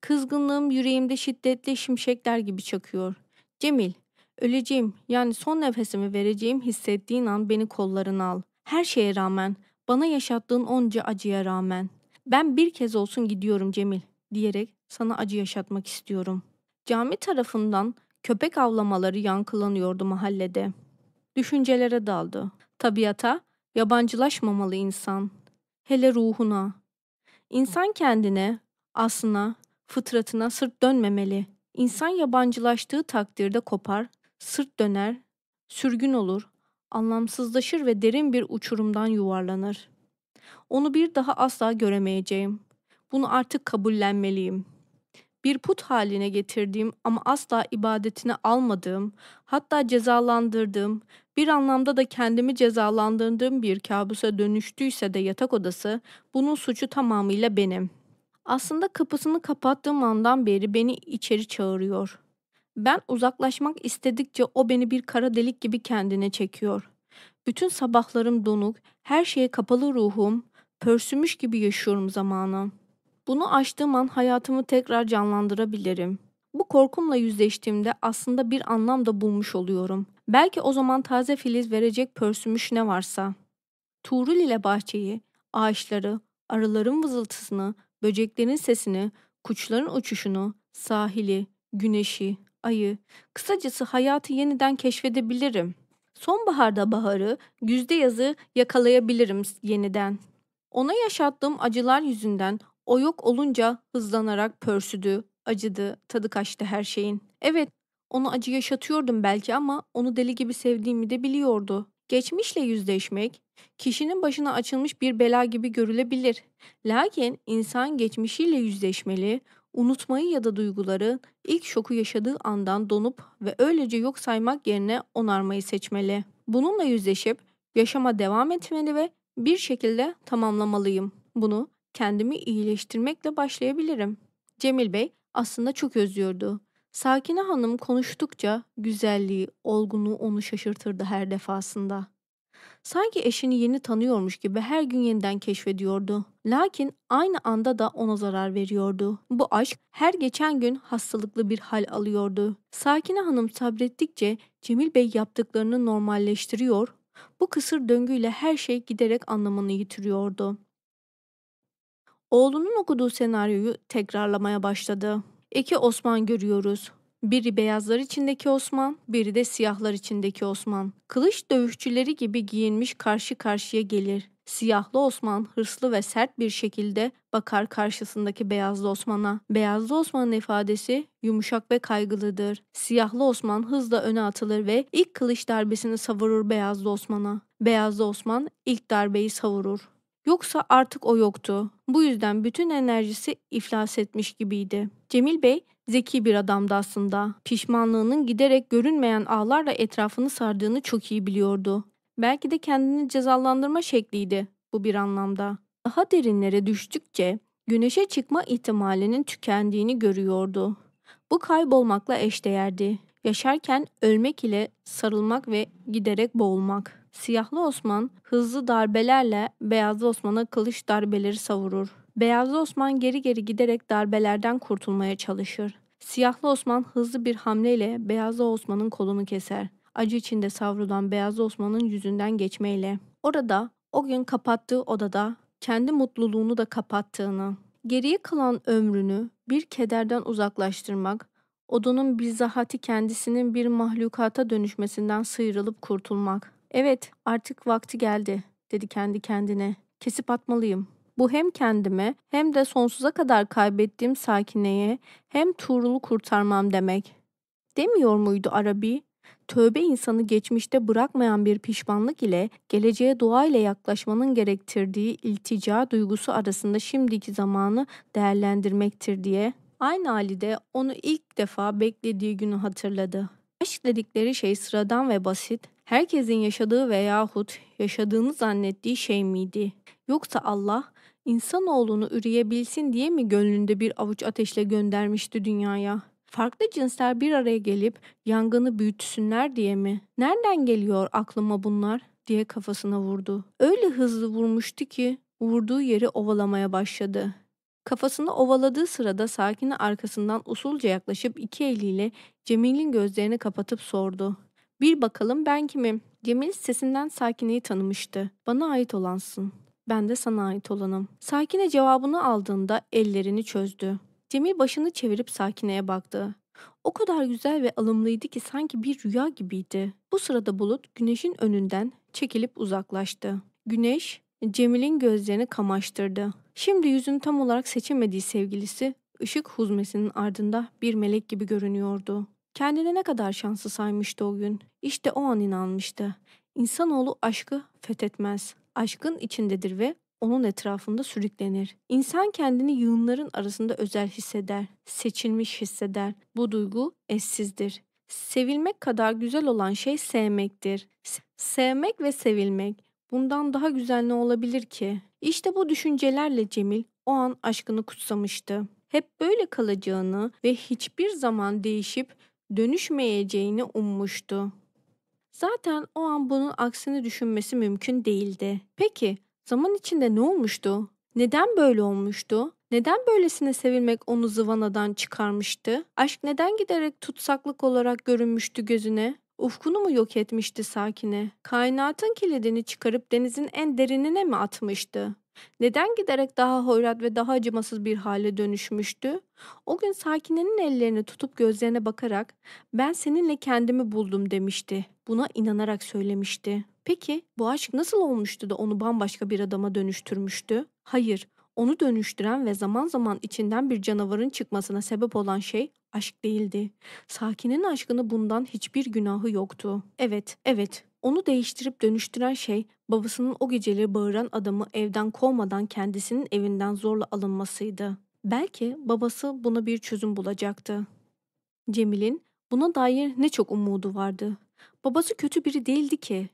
Kızgınlığım yüreğimde şiddetli şimşekler gibi çakıyor. Cemil, öleceğim yani son nefesimi vereceğim hissettiğin an beni kollarına al. Her şeye rağmen bana yaşattığın onca acıya rağmen ben bir kez olsun gidiyorum Cemil diyerek sana acı yaşatmak istiyorum. Cami tarafından köpek avlamaları yankılanıyordu mahallede. Düşüncelere daldı. Tabiata yabancılaşmamalı insan. Hele ruhuna. İnsan kendine, aslına, fıtratına sırt dönmemeli. İnsan yabancılaştığı takdirde kopar, sırt döner, sürgün olur, anlamsızlaşır ve derin bir uçurumdan yuvarlanır. Onu bir daha asla göremeyeceğim. Bunu artık kabullenmeliyim. Bir put haline getirdiğim ama asla ibadetini almadığım, hatta cezalandırdığım, bir anlamda da kendimi cezalandırdığım bir kabusa dönüştüyse de yatak odası, bunun suçu tamamıyla benim. Aslında kapısını kapattığım andan beri beni içeri çağırıyor.'' Ben uzaklaşmak istedikçe o beni bir kara delik gibi kendine çekiyor. Bütün sabahlarım donuk, her şeye kapalı ruhum, pörsümüş gibi yaşıyorum zamanı. Bunu aştığım an hayatımı tekrar canlandırabilirim. Bu korkumla yüzleştiğimde aslında bir anlam da bulmuş oluyorum. Belki o zaman taze filiz verecek pörsümüş ne varsa. Tuğrul ile bahçeyi, ağaçları, arıların vızıltısını, böceklerin sesini, kuşların uçuşunu, sahili, güneşi, ayı. Kısacası hayatı yeniden keşfedebilirim. Sonbaharda baharı, güzde yazı yakalayabilirim yeniden. Ona yaşattığım acılar yüzünden o yok olunca hızlanarak pörsüdü, acıdı, tadı kaçtı her şeyin. Evet, onu acı yaşatıyordum belki ama onu deli gibi sevdiğimi de biliyordu. Geçmişle yüzleşmek, kişinin başına açılmış bir bela gibi görülebilir. Lakin insan geçmişiyle yüzleşmeli, unutmayı ya da duyguları ilk şoku yaşadığı andan donup ve öylece yok saymak yerine onarmayı seçmeli. Bununla yüzleşip yaşama devam etmeli ve bir şekilde tamamlamalıyım. Bunu kendimi iyileştirmekle başlayabilirim. Cemil Bey aslında çok özlüyordu. Sakine Hanım konuştukça güzelliği, olgunluğu onu şaşırtırdı her defasında. Sanki eşini yeni tanıyormuş gibi her gün yeniden keşfediyordu. Lakin aynı anda da ona zarar veriyordu. Bu aşk her geçen gün hastalıklı bir hal alıyordu. Sakine Hanım sabrettikçe Cemil Bey yaptıklarını normalleştiriyor, bu kısır döngüyle her şey giderek anlamını yitiriyordu. Oğlunun okuduğu senaryoyu tekrarlamaya başladı. İki Osman görüyoruz. Biri beyazlar içindeki Osman, biri de siyahlar içindeki Osman. Kılıç dövüşçüleri gibi giyinmiş karşı karşıya gelir. Siyahlı Osman hırslı ve sert bir şekilde bakar karşısındaki beyazlı Osman'a. Beyazlı Osman'ın ifadesi yumuşak ve kaygılıdır. Siyahlı Osman hızla öne atılır ve ilk kılıç darbesini savurur beyazlı Osman'a. Beyazlı Osman ilk darbeyi savurur. Yoksa artık o yoktu. Bu yüzden bütün enerjisi iflas etmiş gibiydi. Cemil Bey Zeki bir adamdı aslında. Pişmanlığının giderek görünmeyen ağlarla etrafını sardığını çok iyi biliyordu. Belki de kendini cezalandırma şekliydi bu bir anlamda. Daha derinlere düştükçe güneşe çıkma ihtimalinin tükendiğini görüyordu. Bu kaybolmakla eşdeğerdi. Yaşarken ölmek ile sarılmak ve giderek boğulmak. Siyahlı Osman hızlı darbelerle Beyazlı Osman'a kılıç darbeleri savurur. Beyazlı Osman geri geri giderek darbelerden kurtulmaya çalışır. Siyahlı Osman hızlı bir hamleyle Beyazlı Osman'ın kolunu keser. Acı içinde savrulan Beyazlı Osman'ın yüzünden geçmeyle. Orada o gün kapattığı odada kendi mutluluğunu da kapattığını, geriye kalan ömrünü bir kederden uzaklaştırmak, odunun bizzahati kendisinin bir mahlukata dönüşmesinden sıyrılıp kurtulmak. Evet, artık vakti geldi, dedi kendi kendine. Kesip atmalıyım.'' Bu hem kendime hem de sonsuza kadar kaybettiğim sakineye hem Tuğrul'u kurtarmam demek. Demiyor muydu Arabi? Tövbe insanı geçmişte bırakmayan bir pişmanlık ile geleceğe dua ile yaklaşmanın gerektirdiği iltica duygusu arasında şimdiki zamanı değerlendirmektir diye. Aynı halde onu ilk defa beklediği günü hatırladı. Aşk dedikleri şey sıradan ve basit, herkesin yaşadığı veyahut yaşadığını zannettiği şey miydi? Yoksa Allah insanoğlunu üreyebilsin diye mi gönlünde bir avuç ateşle göndermişti dünyaya? Farklı cinsler bir araya gelip yangını büyütsünler diye mi? Nereden geliyor aklıma bunlar? diye kafasına vurdu. Öyle hızlı vurmuştu ki vurduğu yeri ovalamaya başladı. Kafasını ovaladığı sırada sakine arkasından usulca yaklaşıp iki eliyle Cemil'in gözlerini kapatıp sordu. Bir bakalım ben kimim? Cemil sesinden Sakine'yi tanımıştı. Bana ait olansın ben de sana ait olanım. Sakine cevabını aldığında ellerini çözdü. Cemil başını çevirip Sakine'ye baktı. O kadar güzel ve alımlıydı ki sanki bir rüya gibiydi. Bu sırada Bulut güneşin önünden çekilip uzaklaştı. Güneş Cemil'in gözlerini kamaştırdı. Şimdi yüzünü tam olarak seçemediği sevgilisi ışık huzmesinin ardında bir melek gibi görünüyordu. Kendine ne kadar şanslı saymıştı o gün. İşte o an inanmıştı. İnsanoğlu aşkı fethetmez aşkın içindedir ve onun etrafında sürüklenir. İnsan kendini yığınların arasında özel hisseder, seçilmiş hisseder. Bu duygu eşsizdir. Sevilmek kadar güzel olan şey sevmektir. Sevmek ve sevilmek bundan daha güzel ne olabilir ki? İşte bu düşüncelerle Cemil o an aşkını kutsamıştı. Hep böyle kalacağını ve hiçbir zaman değişip dönüşmeyeceğini ummuştu. Zaten o an bunun aksini düşünmesi mümkün değildi. Peki zaman içinde ne olmuştu? Neden böyle olmuştu? Neden böylesine sevilmek onu zıvanadan çıkarmıştı? Aşk neden giderek tutsaklık olarak görünmüştü gözüne? Ufkunu mu yok etmişti sakine? Kainatın kilidini çıkarıp denizin en derinine mi atmıştı? Neden giderek daha hoyrat ve daha acımasız bir hale dönüşmüştü? O gün Sakine'nin ellerini tutup gözlerine bakarak ben seninle kendimi buldum demişti buna inanarak söylemişti. Peki bu aşk nasıl olmuştu da onu bambaşka bir adama dönüştürmüştü? Hayır, onu dönüştüren ve zaman zaman içinden bir canavarın çıkmasına sebep olan şey aşk değildi. Sakin'in aşkını bundan hiçbir günahı yoktu. Evet, evet. Onu değiştirip dönüştüren şey babasının o geceleri bağıran adamı evden kovmadan kendisinin evinden zorla alınmasıydı. Belki babası buna bir çözüm bulacaktı. Cemil'in buna dair ne çok umudu vardı. Babası kötü biri değildi ki.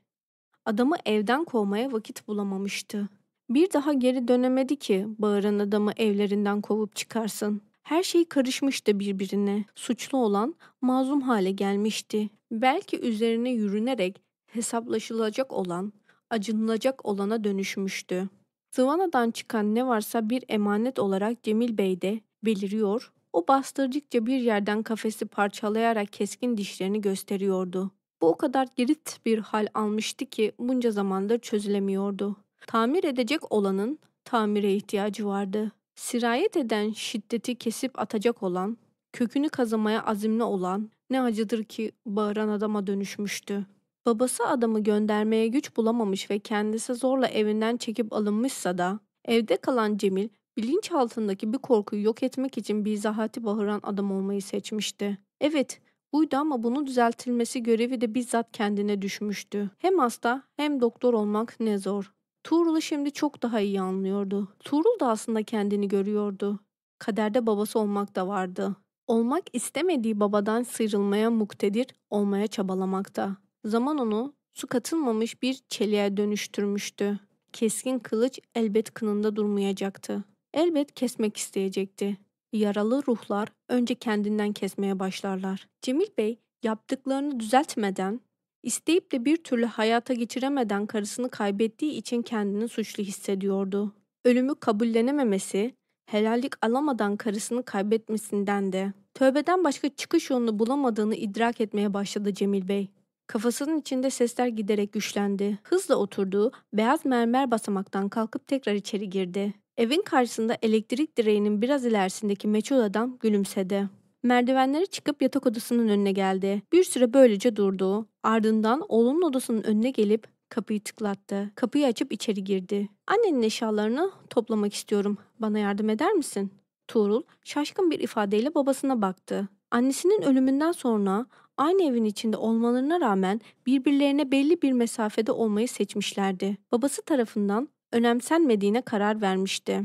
Adamı evden kovmaya vakit bulamamıştı. Bir daha geri dönemedi ki bağıran adamı evlerinden kovup çıkarsın. Her şey karışmıştı birbirine. Suçlu olan mazlum hale gelmişti. Belki üzerine yürünerek hesaplaşılacak olan, acınılacak olana dönüşmüştü. Sıvanadan çıkan ne varsa bir emanet olarak Cemil Bey de beliriyor, o bastırdıkça bir yerden kafesi parçalayarak keskin dişlerini gösteriyordu. Bu o kadar girit bir hal almıştı ki bunca zamandır çözülemiyordu. Tamir edecek olanın tamire ihtiyacı vardı. Sirayet eden şiddeti kesip atacak olan, kökünü kazımaya azimli olan ne acıdır ki bağıran adama dönüşmüştü. Babası adamı göndermeye güç bulamamış ve kendisi zorla evinden çekip alınmışsa da evde kalan Cemil bilinçaltındaki bir korkuyu yok etmek için bizahati bağıran adam olmayı seçmişti. Evet, buydu ama bunu düzeltilmesi görevi de bizzat kendine düşmüştü. Hem hasta hem doktor olmak ne zor. Tuğrul'u şimdi çok daha iyi anlıyordu. Tuğrul da aslında kendini görüyordu. Kaderde babası olmak da vardı. Olmak istemediği babadan sıyrılmaya muktedir, olmaya çabalamakta. Zaman onu su katılmamış bir çeliğe dönüştürmüştü. Keskin kılıç elbet kınında durmayacaktı. Elbet kesmek isteyecekti. Yaralı ruhlar önce kendinden kesmeye başlarlar. Cemil Bey yaptıklarını düzeltmeden, isteyip de bir türlü hayata geçiremeden karısını kaybettiği için kendini suçlu hissediyordu. Ölümü kabullenememesi, helallik alamadan karısını kaybetmesinden de tövbeden başka çıkış yolunu bulamadığını idrak etmeye başladı Cemil Bey. Kafasının içinde sesler giderek güçlendi. Hızla oturduğu beyaz mermer basamaktan kalkıp tekrar içeri girdi. Evin karşısında elektrik direğinin biraz ilerisindeki meçhul adam gülümsedi. Merdivenlere çıkıp yatak odasının önüne geldi. Bir süre böylece durdu. Ardından oğlunun odasının önüne gelip kapıyı tıklattı. Kapıyı açıp içeri girdi. Annenin eşyalarını toplamak istiyorum. Bana yardım eder misin? Tuğrul şaşkın bir ifadeyle babasına baktı. Annesinin ölümünden sonra aynı evin içinde olmalarına rağmen birbirlerine belli bir mesafede olmayı seçmişlerdi. Babası tarafından önemsenmediğine karar vermişti.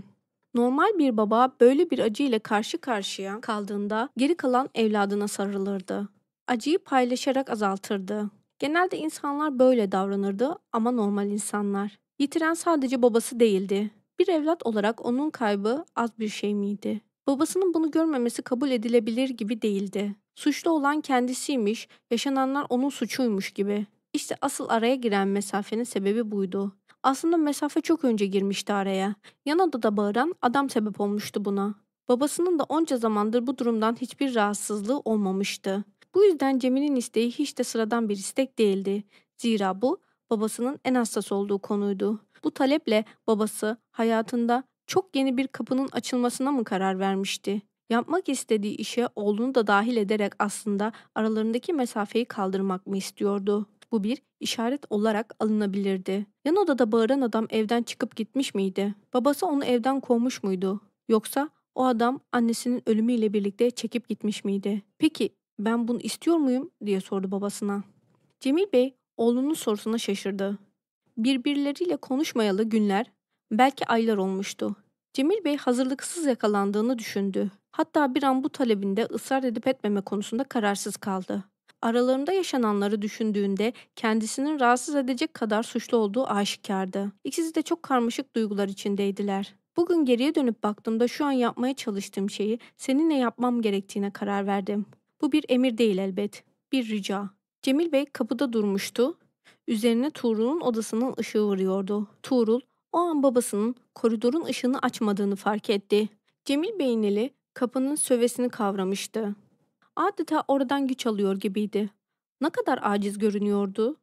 Normal bir baba böyle bir acıyla karşı karşıya kaldığında geri kalan evladına sarılırdı. Acıyı paylaşarak azaltırdı. Genelde insanlar böyle davranırdı ama normal insanlar. Yitiren sadece babası değildi. Bir evlat olarak onun kaybı az bir şey miydi? Babasının bunu görmemesi kabul edilebilir gibi değildi. Suçlu olan kendisiymiş, yaşananlar onun suçuymuş gibi. İşte asıl araya giren mesafenin sebebi buydu. Aslında mesafe çok önce girmişti araya. Yan odada bağıran adam sebep olmuştu buna. Babasının da onca zamandır bu durumdan hiçbir rahatsızlığı olmamıştı. Bu yüzden Cemil'in isteği hiç de sıradan bir istek değildi. Zira bu babasının en hassas olduğu konuydu. Bu taleple babası hayatında çok yeni bir kapının açılmasına mı karar vermişti? Yapmak istediği işe oğlunu da dahil ederek aslında aralarındaki mesafeyi kaldırmak mı istiyordu? bu bir işaret olarak alınabilirdi. Yan odada bağıran adam evden çıkıp gitmiş miydi? Babası onu evden kovmuş muydu? Yoksa o adam annesinin ölümüyle birlikte çekip gitmiş miydi? Peki ben bunu istiyor muyum diye sordu babasına. Cemil Bey oğlunun sorusuna şaşırdı. Birbirleriyle konuşmayalı günler, belki aylar olmuştu. Cemil Bey hazırlıksız yakalandığını düşündü. Hatta bir an bu talebinde ısrar edip etmeme konusunda kararsız kaldı aralarında yaşananları düşündüğünde kendisinin rahatsız edecek kadar suçlu olduğu aşikardı. İkisi de çok karmaşık duygular içindeydiler. Bugün geriye dönüp baktığımda şu an yapmaya çalıştığım şeyi seninle yapmam gerektiğine karar verdim. Bu bir emir değil elbet, bir rica. Cemil Bey kapıda durmuştu. Üzerine Tuğrul'un odasının ışığı vuruyordu. Tuğrul o an babasının koridorun ışığını açmadığını fark etti. Cemil Bey'in eli kapının sövesini kavramıştı adeta oradan güç alıyor gibiydi. Ne kadar aciz görünüyordu.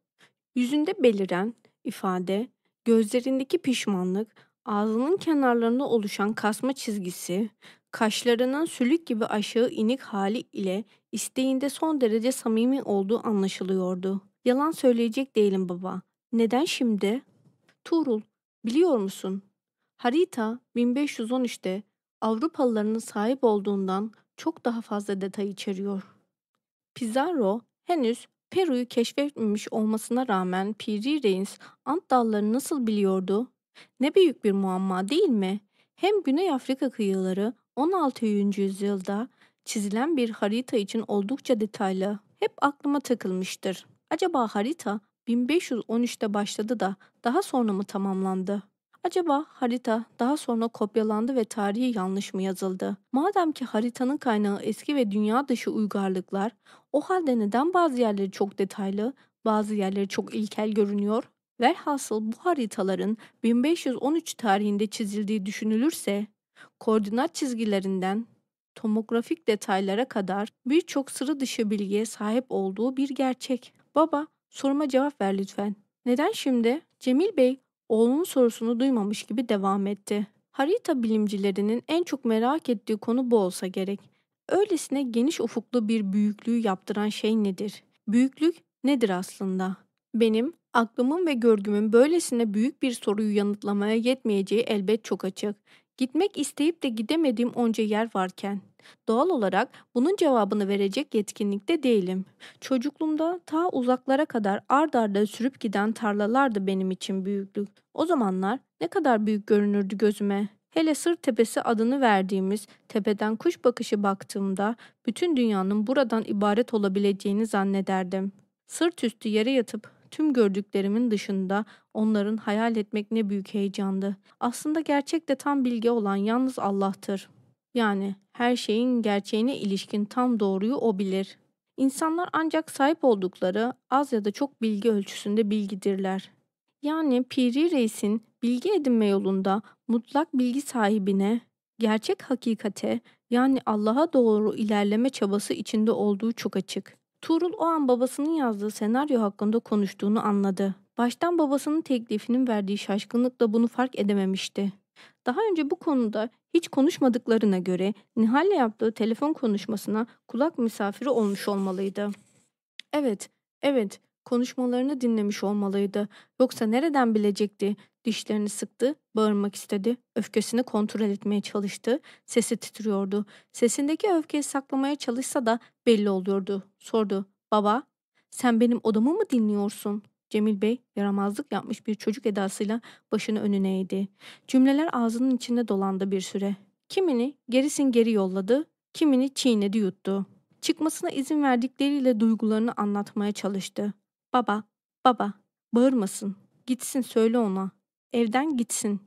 Yüzünde beliren ifade, gözlerindeki pişmanlık, ağzının kenarlarında oluşan kasma çizgisi, kaşlarının sülük gibi aşağı inik hali ile isteğinde son derece samimi olduğu anlaşılıyordu. Yalan söyleyecek değilim baba. Neden şimdi? Tuğrul, biliyor musun? Harita 1513'te Avrupalıların sahip olduğundan çok daha fazla detay içeriyor. Pizarro henüz Peru'yu keşfetmemiş olmasına rağmen Piri Reis Ant dallarını nasıl biliyordu? Ne büyük bir muamma değil mi? Hem Güney Afrika kıyıları 16. yüzyılda çizilen bir harita için oldukça detaylı. Hep aklıma takılmıştır. Acaba harita 1513'te başladı da daha sonra mı tamamlandı? Acaba harita daha sonra kopyalandı ve tarihi yanlış mı yazıldı? Madem ki haritanın kaynağı eski ve dünya dışı uygarlıklar, o halde neden bazı yerleri çok detaylı, bazı yerleri çok ilkel görünüyor? Velhasıl bu haritaların 1513 tarihinde çizildiği düşünülürse, koordinat çizgilerinden tomografik detaylara kadar birçok sıra dışı bilgiye sahip olduğu bir gerçek. Baba, soruma cevap ver lütfen. Neden şimdi? Cemil Bey oğlunun sorusunu duymamış gibi devam etti. Harita bilimcilerinin en çok merak ettiği konu bu olsa gerek. Öylesine geniş ufuklu bir büyüklüğü yaptıran şey nedir? Büyüklük nedir aslında? Benim aklımın ve görgümün böylesine büyük bir soruyu yanıtlamaya yetmeyeceği elbet çok açık. Gitmek isteyip de gidemediğim onca yer varken doğal olarak bunun cevabını verecek yetkinlikte değilim. Çocukluğumda ta uzaklara kadar ard arda sürüp giden tarlalardı benim için büyüklük. O zamanlar ne kadar büyük görünürdü gözüme. Hele Sır Tepesi adını verdiğimiz tepeden kuş bakışı baktığımda bütün dünyanın buradan ibaret olabileceğini zannederdim. Sırt üstü yere yatıp Tüm gördüklerimin dışında onların hayal etmek ne büyük heyecandı. Aslında gerçek de tam bilgi olan yalnız Allah'tır. Yani her şeyin gerçeğine ilişkin tam doğruyu o bilir. İnsanlar ancak sahip oldukları az ya da çok bilgi ölçüsünde bilgidirler. Yani Piri Reis'in bilgi edinme yolunda mutlak bilgi sahibine, gerçek hakikate yani Allah'a doğru ilerleme çabası içinde olduğu çok açık. Tuğrul o an babasının yazdığı senaryo hakkında konuştuğunu anladı. Baştan babasının teklifinin verdiği şaşkınlıkla bunu fark edememişti. Daha önce bu konuda hiç konuşmadıklarına göre Nihal'le yaptığı telefon konuşmasına kulak misafiri olmuş olmalıydı. Evet, evet Konuşmalarını dinlemiş olmalıydı. Yoksa nereden bilecekti? Dişlerini sıktı, bağırmak istedi. Öfkesini kontrol etmeye çalıştı. Sesi titriyordu. Sesindeki öfkeyi saklamaya çalışsa da belli oluyordu. Sordu. Baba, sen benim odamı mı dinliyorsun? Cemil Bey yaramazlık yapmış bir çocuk edasıyla başını önüne eğdi. Cümleler ağzının içinde dolandı bir süre. Kimini gerisin geri yolladı, kimini çiğnedi yuttu. Çıkmasına izin verdikleriyle duygularını anlatmaya çalıştı. Baba, baba, bağırmasın. Gitsin söyle ona. Evden gitsin.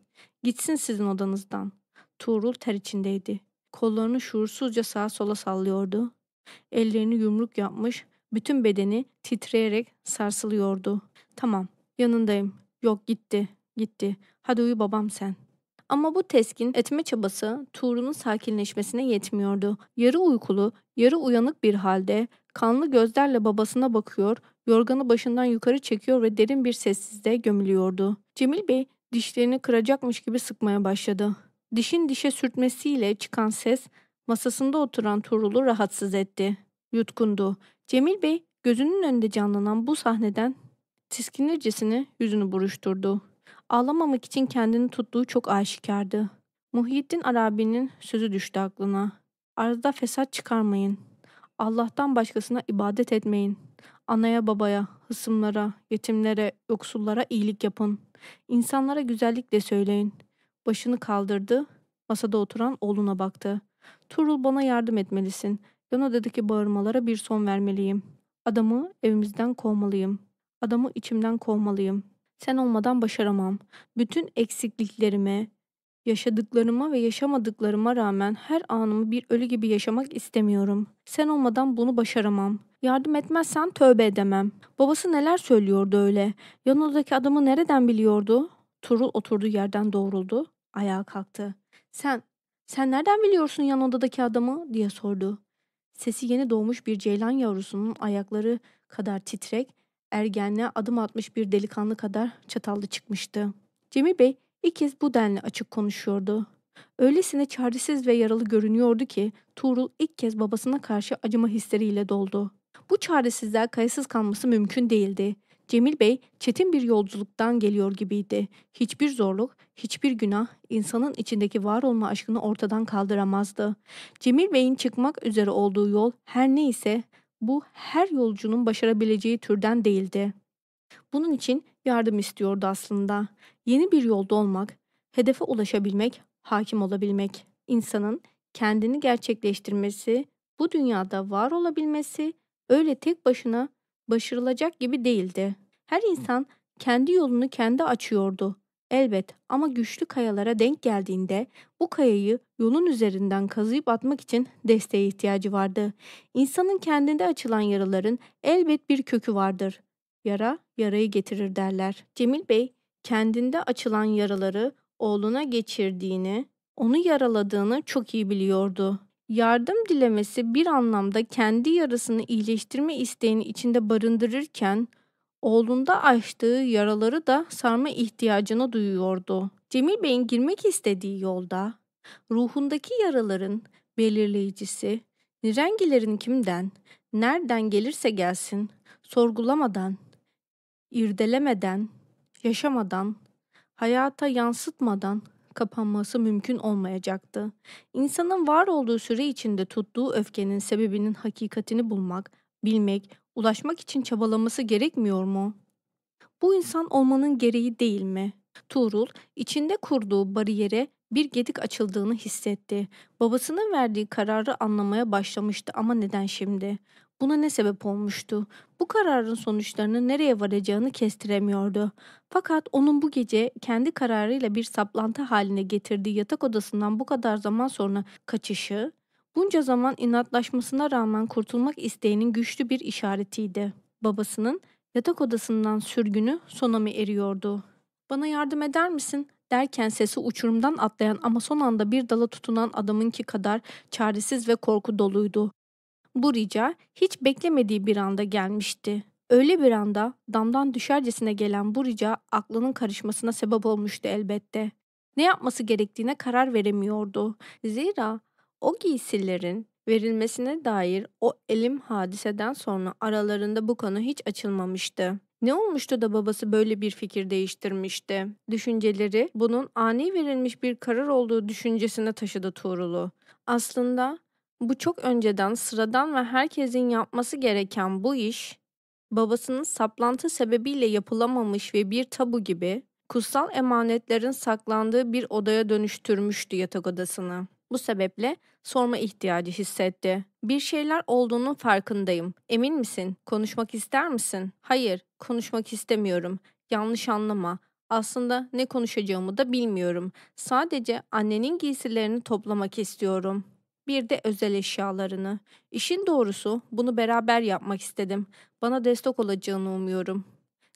Gitsin sizin odanızdan. Tuğrul ter içindeydi. Kollarını şuursuzca sağa sola sallıyordu. Ellerini yumruk yapmış, bütün bedeni titreyerek sarsılıyordu. Tamam, yanındayım. Yok gitti, gitti. Hadi uyu babam sen. Ama bu teskin etme çabası Tuğrul'un sakinleşmesine yetmiyordu. Yarı uykulu, yarı uyanık bir halde kanlı gözlerle babasına bakıyor yorganı başından yukarı çekiyor ve derin bir sessizliğe gömülüyordu. Cemil Bey dişlerini kıracakmış gibi sıkmaya başladı. Dişin dişe sürtmesiyle çıkan ses masasında oturan Tuğrul'u rahatsız etti. Yutkundu. Cemil Bey gözünün önünde canlanan bu sahneden tiskinircesine yüzünü buruşturdu. Ağlamamak için kendini tuttuğu çok aşikardı. Muhyiddin Arabi'nin sözü düştü aklına. Arada fesat çıkarmayın. Allah'tan başkasına ibadet etmeyin. Anaya babaya, hısımlara, yetimlere, yoksullara iyilik yapın. İnsanlara güzellikle söyleyin. Başını kaldırdı, masada oturan oğluna baktı. Turul bana yardım etmelisin. Yan odadaki bağırmalara bir son vermeliyim. Adamı evimizden kovmalıyım. Adamı içimden kovmalıyım. Sen olmadan başaramam. Bütün eksikliklerime, Yaşadıklarıma ve yaşamadıklarıma rağmen her anımı bir ölü gibi yaşamak istemiyorum. Sen olmadan bunu başaramam. Yardım etmezsen tövbe edemem. Babası neler söylüyordu öyle? Yanındaki adamı nereden biliyordu? Turul oturduğu yerden doğruldu. Ayağa kalktı. Sen, sen nereden biliyorsun yan odadaki adamı? diye sordu. Sesi yeni doğmuş bir ceylan yavrusunun ayakları kadar titrek, ergenliğe adım atmış bir delikanlı kadar çatallı çıkmıştı. Cemil Bey ilk kez bu denli açık konuşuyordu. Öylesine çaresiz ve yaralı görünüyordu ki Tuğrul ilk kez babasına karşı acıma hisleriyle doldu. Bu çaresizliğe kayıtsız kalması mümkün değildi. Cemil Bey çetin bir yolculuktan geliyor gibiydi. Hiçbir zorluk, hiçbir günah insanın içindeki var olma aşkını ortadan kaldıramazdı. Cemil Bey'in çıkmak üzere olduğu yol her neyse bu her yolcunun başarabileceği türden değildi. Bunun için yardım istiyordu aslında. Yeni bir yolda olmak, hedefe ulaşabilmek, hakim olabilmek, insanın kendini gerçekleştirmesi, bu dünyada var olabilmesi öyle tek başına başarılacak gibi değildi. Her insan kendi yolunu kendi açıyordu. Elbet ama güçlü kayalara denk geldiğinde bu kayayı yolun üzerinden kazıyıp atmak için desteğe ihtiyacı vardı. İnsanın kendinde açılan yaraların elbet bir kökü vardır. Yara yarayı getirir derler. Cemil Bey kendinde açılan yaraları oğluna geçirdiğini, onu yaraladığını çok iyi biliyordu. Yardım dilemesi bir anlamda kendi yarasını iyileştirme isteğini içinde barındırırken oğlunda açtığı yaraları da sarma ihtiyacını duyuyordu. Cemil Bey'in girmek istediği yolda ruhundaki yaraların belirleyicisi nirengilerin kimden, nereden gelirse gelsin sorgulamadan, irdelemeden, yaşamadan, hayata yansıtmadan kapanması mümkün olmayacaktı. İnsanın var olduğu süre içinde tuttuğu öfkenin sebebinin hakikatini bulmak, bilmek, ulaşmak için çabalaması gerekmiyor mu? Bu insan olmanın gereği değil mi? Tuğrul, içinde kurduğu bariyere bir gedik açıldığını hissetti. Babasının verdiği kararı anlamaya başlamıştı ama neden şimdi? Buna ne sebep olmuştu? Bu kararın sonuçlarını nereye varacağını kestiremiyordu. Fakat onun bu gece kendi kararıyla bir saplantı haline getirdiği yatak odasından bu kadar zaman sonra kaçışı, bunca zaman inatlaşmasına rağmen kurtulmak isteğinin güçlü bir işaretiydi. Babasının yatak odasından sürgünü sona mı eriyordu? Bana yardım eder misin? derken sesi uçurumdan atlayan ama son anda bir dala tutunan adamınki kadar çaresiz ve korku doluydu. Bu rica hiç beklemediği bir anda gelmişti. Öyle bir anda damdan düşercesine gelen bu rica aklının karışmasına sebep olmuştu elbette. Ne yapması gerektiğine karar veremiyordu. Zira o giysilerin verilmesine dair o elim hadiseden sonra aralarında bu konu hiç açılmamıştı. Ne olmuştu da babası böyle bir fikir değiştirmişti? Düşünceleri bunun ani verilmiş bir karar olduğu düşüncesine taşıdı Tuğrul'u. Aslında bu çok önceden sıradan ve herkesin yapması gereken bu iş, babasının saplantı sebebiyle yapılamamış ve bir tabu gibi kutsal emanetlerin saklandığı bir odaya dönüştürmüştü yatak odasını. Bu sebeple sorma ihtiyacı hissetti. Bir şeyler olduğunun farkındayım. Emin misin? Konuşmak ister misin? Hayır, konuşmak istemiyorum. Yanlış anlama. Aslında ne konuşacağımı da bilmiyorum. Sadece annenin giysilerini toplamak istiyorum bir de özel eşyalarını. İşin doğrusu bunu beraber yapmak istedim. Bana destek olacağını umuyorum.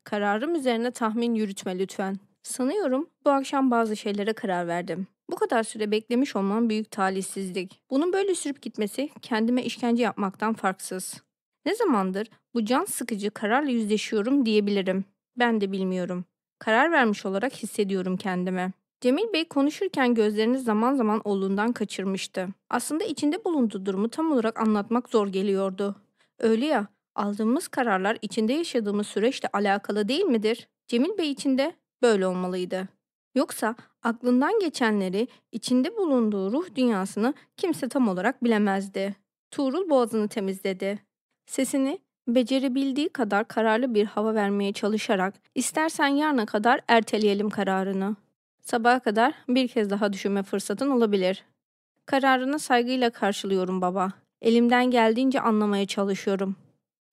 Kararım üzerine tahmin yürütme lütfen. Sanıyorum bu akşam bazı şeylere karar verdim. Bu kadar süre beklemiş olmam büyük talihsizlik. Bunun böyle sürüp gitmesi kendime işkence yapmaktan farksız. Ne zamandır bu can sıkıcı kararla yüzleşiyorum diyebilirim. Ben de bilmiyorum. Karar vermiş olarak hissediyorum kendime. Cemil Bey konuşurken gözlerini zaman zaman oğlundan kaçırmıştı. Aslında içinde bulunduğu durumu tam olarak anlatmak zor geliyordu. Öyle ya, aldığımız kararlar içinde yaşadığımız süreçle alakalı değil midir? Cemil Bey içinde böyle olmalıydı. Yoksa aklından geçenleri, içinde bulunduğu ruh dünyasını kimse tam olarak bilemezdi. Tuğrul boğazını temizledi. Sesini becerebildiği kadar kararlı bir hava vermeye çalışarak istersen yarına kadar erteleyelim kararını. Sabaha kadar bir kez daha düşünme fırsatın olabilir. Kararını saygıyla karşılıyorum baba. Elimden geldiğince anlamaya çalışıyorum.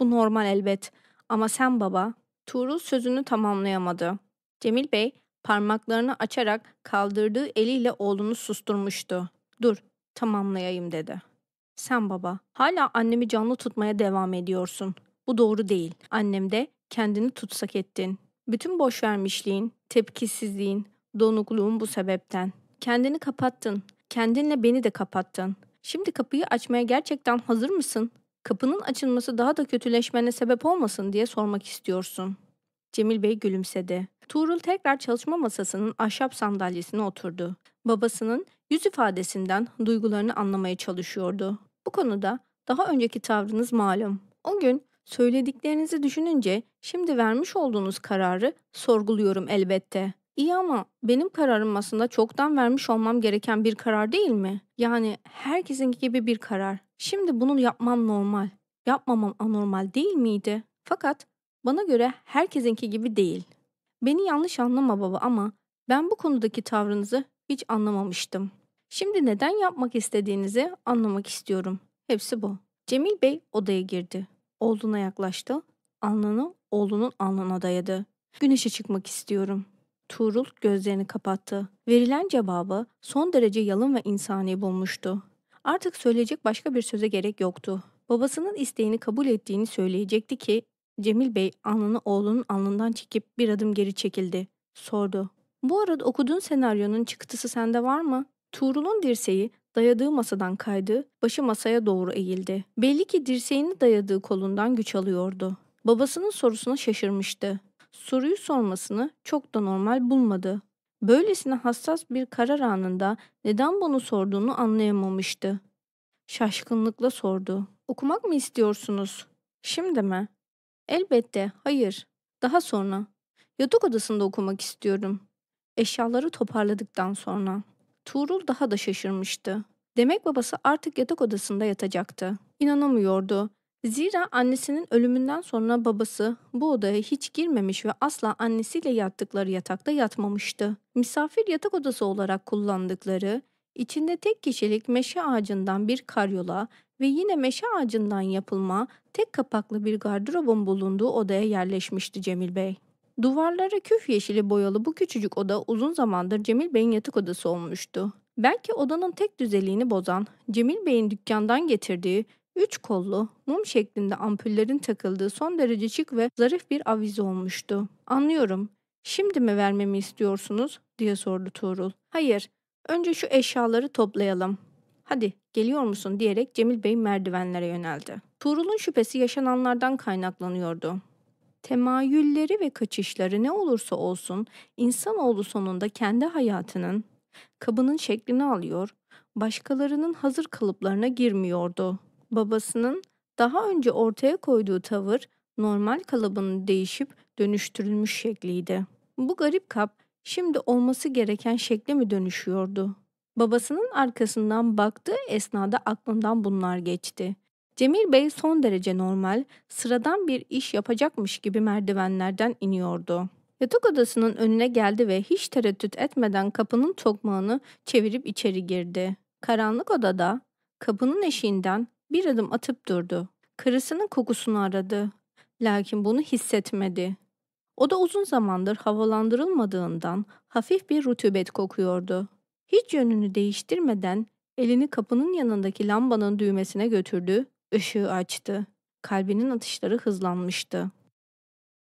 Bu normal elbet. Ama sen baba, Tuğrul sözünü tamamlayamadı. Cemil Bey parmaklarını açarak kaldırdığı eliyle oğlunu susturmuştu. Dur, tamamlayayım dedi. Sen baba, hala annemi canlı tutmaya devam ediyorsun. Bu doğru değil. Annem de kendini tutsak ettin. Bütün boşvermişliğin, tepkisizliğin, Donukluğum bu sebepten. Kendini kapattın. Kendinle beni de kapattın. Şimdi kapıyı açmaya gerçekten hazır mısın? Kapının açılması daha da kötüleşmene sebep olmasın diye sormak istiyorsun. Cemil Bey gülümsedi. Tuğrul tekrar çalışma masasının ahşap sandalyesine oturdu. Babasının yüz ifadesinden duygularını anlamaya çalışıyordu. Bu konuda daha önceki tavrınız malum. O gün söylediklerinizi düşününce şimdi vermiş olduğunuz kararı sorguluyorum elbette. İyi ama benim kararım aslında çoktan vermiş olmam gereken bir karar değil mi? Yani herkesinki gibi bir karar. Şimdi bunu yapmam normal. Yapmamam anormal değil miydi? Fakat bana göre herkesinki gibi değil. Beni yanlış anlama baba ama ben bu konudaki tavrınızı hiç anlamamıştım. Şimdi neden yapmak istediğinizi anlamak istiyorum. Hepsi bu. Cemil Bey odaya girdi. Oğluna yaklaştı. Alnını oğlunun alnına dayadı. Güneşe çıkmak istiyorum. Tuğrul gözlerini kapattı. Verilen cevabı son derece yalın ve insani bulmuştu. Artık söyleyecek başka bir söze gerek yoktu. Babasının isteğini kabul ettiğini söyleyecekti ki Cemil Bey alnını oğlunun alnından çekip bir adım geri çekildi. Sordu. Bu arada okuduğun senaryonun çıktısı sende var mı? Tuğrul'un dirseği dayadığı masadan kaydı, başı masaya doğru eğildi. Belli ki dirseğini dayadığı kolundan güç alıyordu. Babasının sorusuna şaşırmıştı soruyu sormasını çok da normal bulmadı. Böylesine hassas bir karar anında neden bunu sorduğunu anlayamamıştı. Şaşkınlıkla sordu. Okumak mı istiyorsunuz? Şimdi mi? Elbette, hayır. Daha sonra. Yatak odasında okumak istiyorum. Eşyaları toparladıktan sonra. Tuğrul daha da şaşırmıştı. Demek babası artık yatak odasında yatacaktı. İnanamıyordu Zira annesinin ölümünden sonra babası bu odaya hiç girmemiş ve asla annesiyle yattıkları yatakta yatmamıştı. Misafir yatak odası olarak kullandıkları, içinde tek kişilik meşe ağacından bir karyola ve yine meşe ağacından yapılma tek kapaklı bir gardırobun bulunduğu odaya yerleşmişti Cemil Bey. Duvarları küf yeşili boyalı bu küçücük oda uzun zamandır Cemil Bey'in yatak odası olmuştu. Belki odanın tek düzeliğini bozan, Cemil Bey'in dükkandan getirdiği Üç kollu, mum şeklinde ampullerin takıldığı son derece şık ve zarif bir avize olmuştu. Anlıyorum. Şimdi mi vermemi istiyorsunuz? diye sordu Tuğrul. Hayır. Önce şu eşyaları toplayalım. Hadi geliyor musun diyerek Cemil Bey merdivenlere yöneldi. Tuğrul'un şüphesi yaşananlardan kaynaklanıyordu. Temayülleri ve kaçışları ne olursa olsun insanoğlu sonunda kendi hayatının kabının şeklini alıyor, başkalarının hazır kalıplarına girmiyordu. Babasının daha önce ortaya koyduğu tavır normal kalıbının değişip dönüştürülmüş şekliydi. Bu garip kap şimdi olması gereken şekle mi dönüşüyordu? Babasının arkasından baktığı esnada aklından bunlar geçti. Cemil Bey son derece normal, sıradan bir iş yapacakmış gibi merdivenlerden iniyordu. Yatak odasının önüne geldi ve hiç tereddüt etmeden kapının tokmağını çevirip içeri girdi. Karanlık odada kapının eşiğinden bir adım atıp durdu. Karısının kokusunu aradı. Lakin bunu hissetmedi. O da uzun zamandır havalandırılmadığından hafif bir rutubet kokuyordu. Hiç yönünü değiştirmeden elini kapının yanındaki lambanın düğmesine götürdü, ışığı açtı. Kalbinin atışları hızlanmıştı.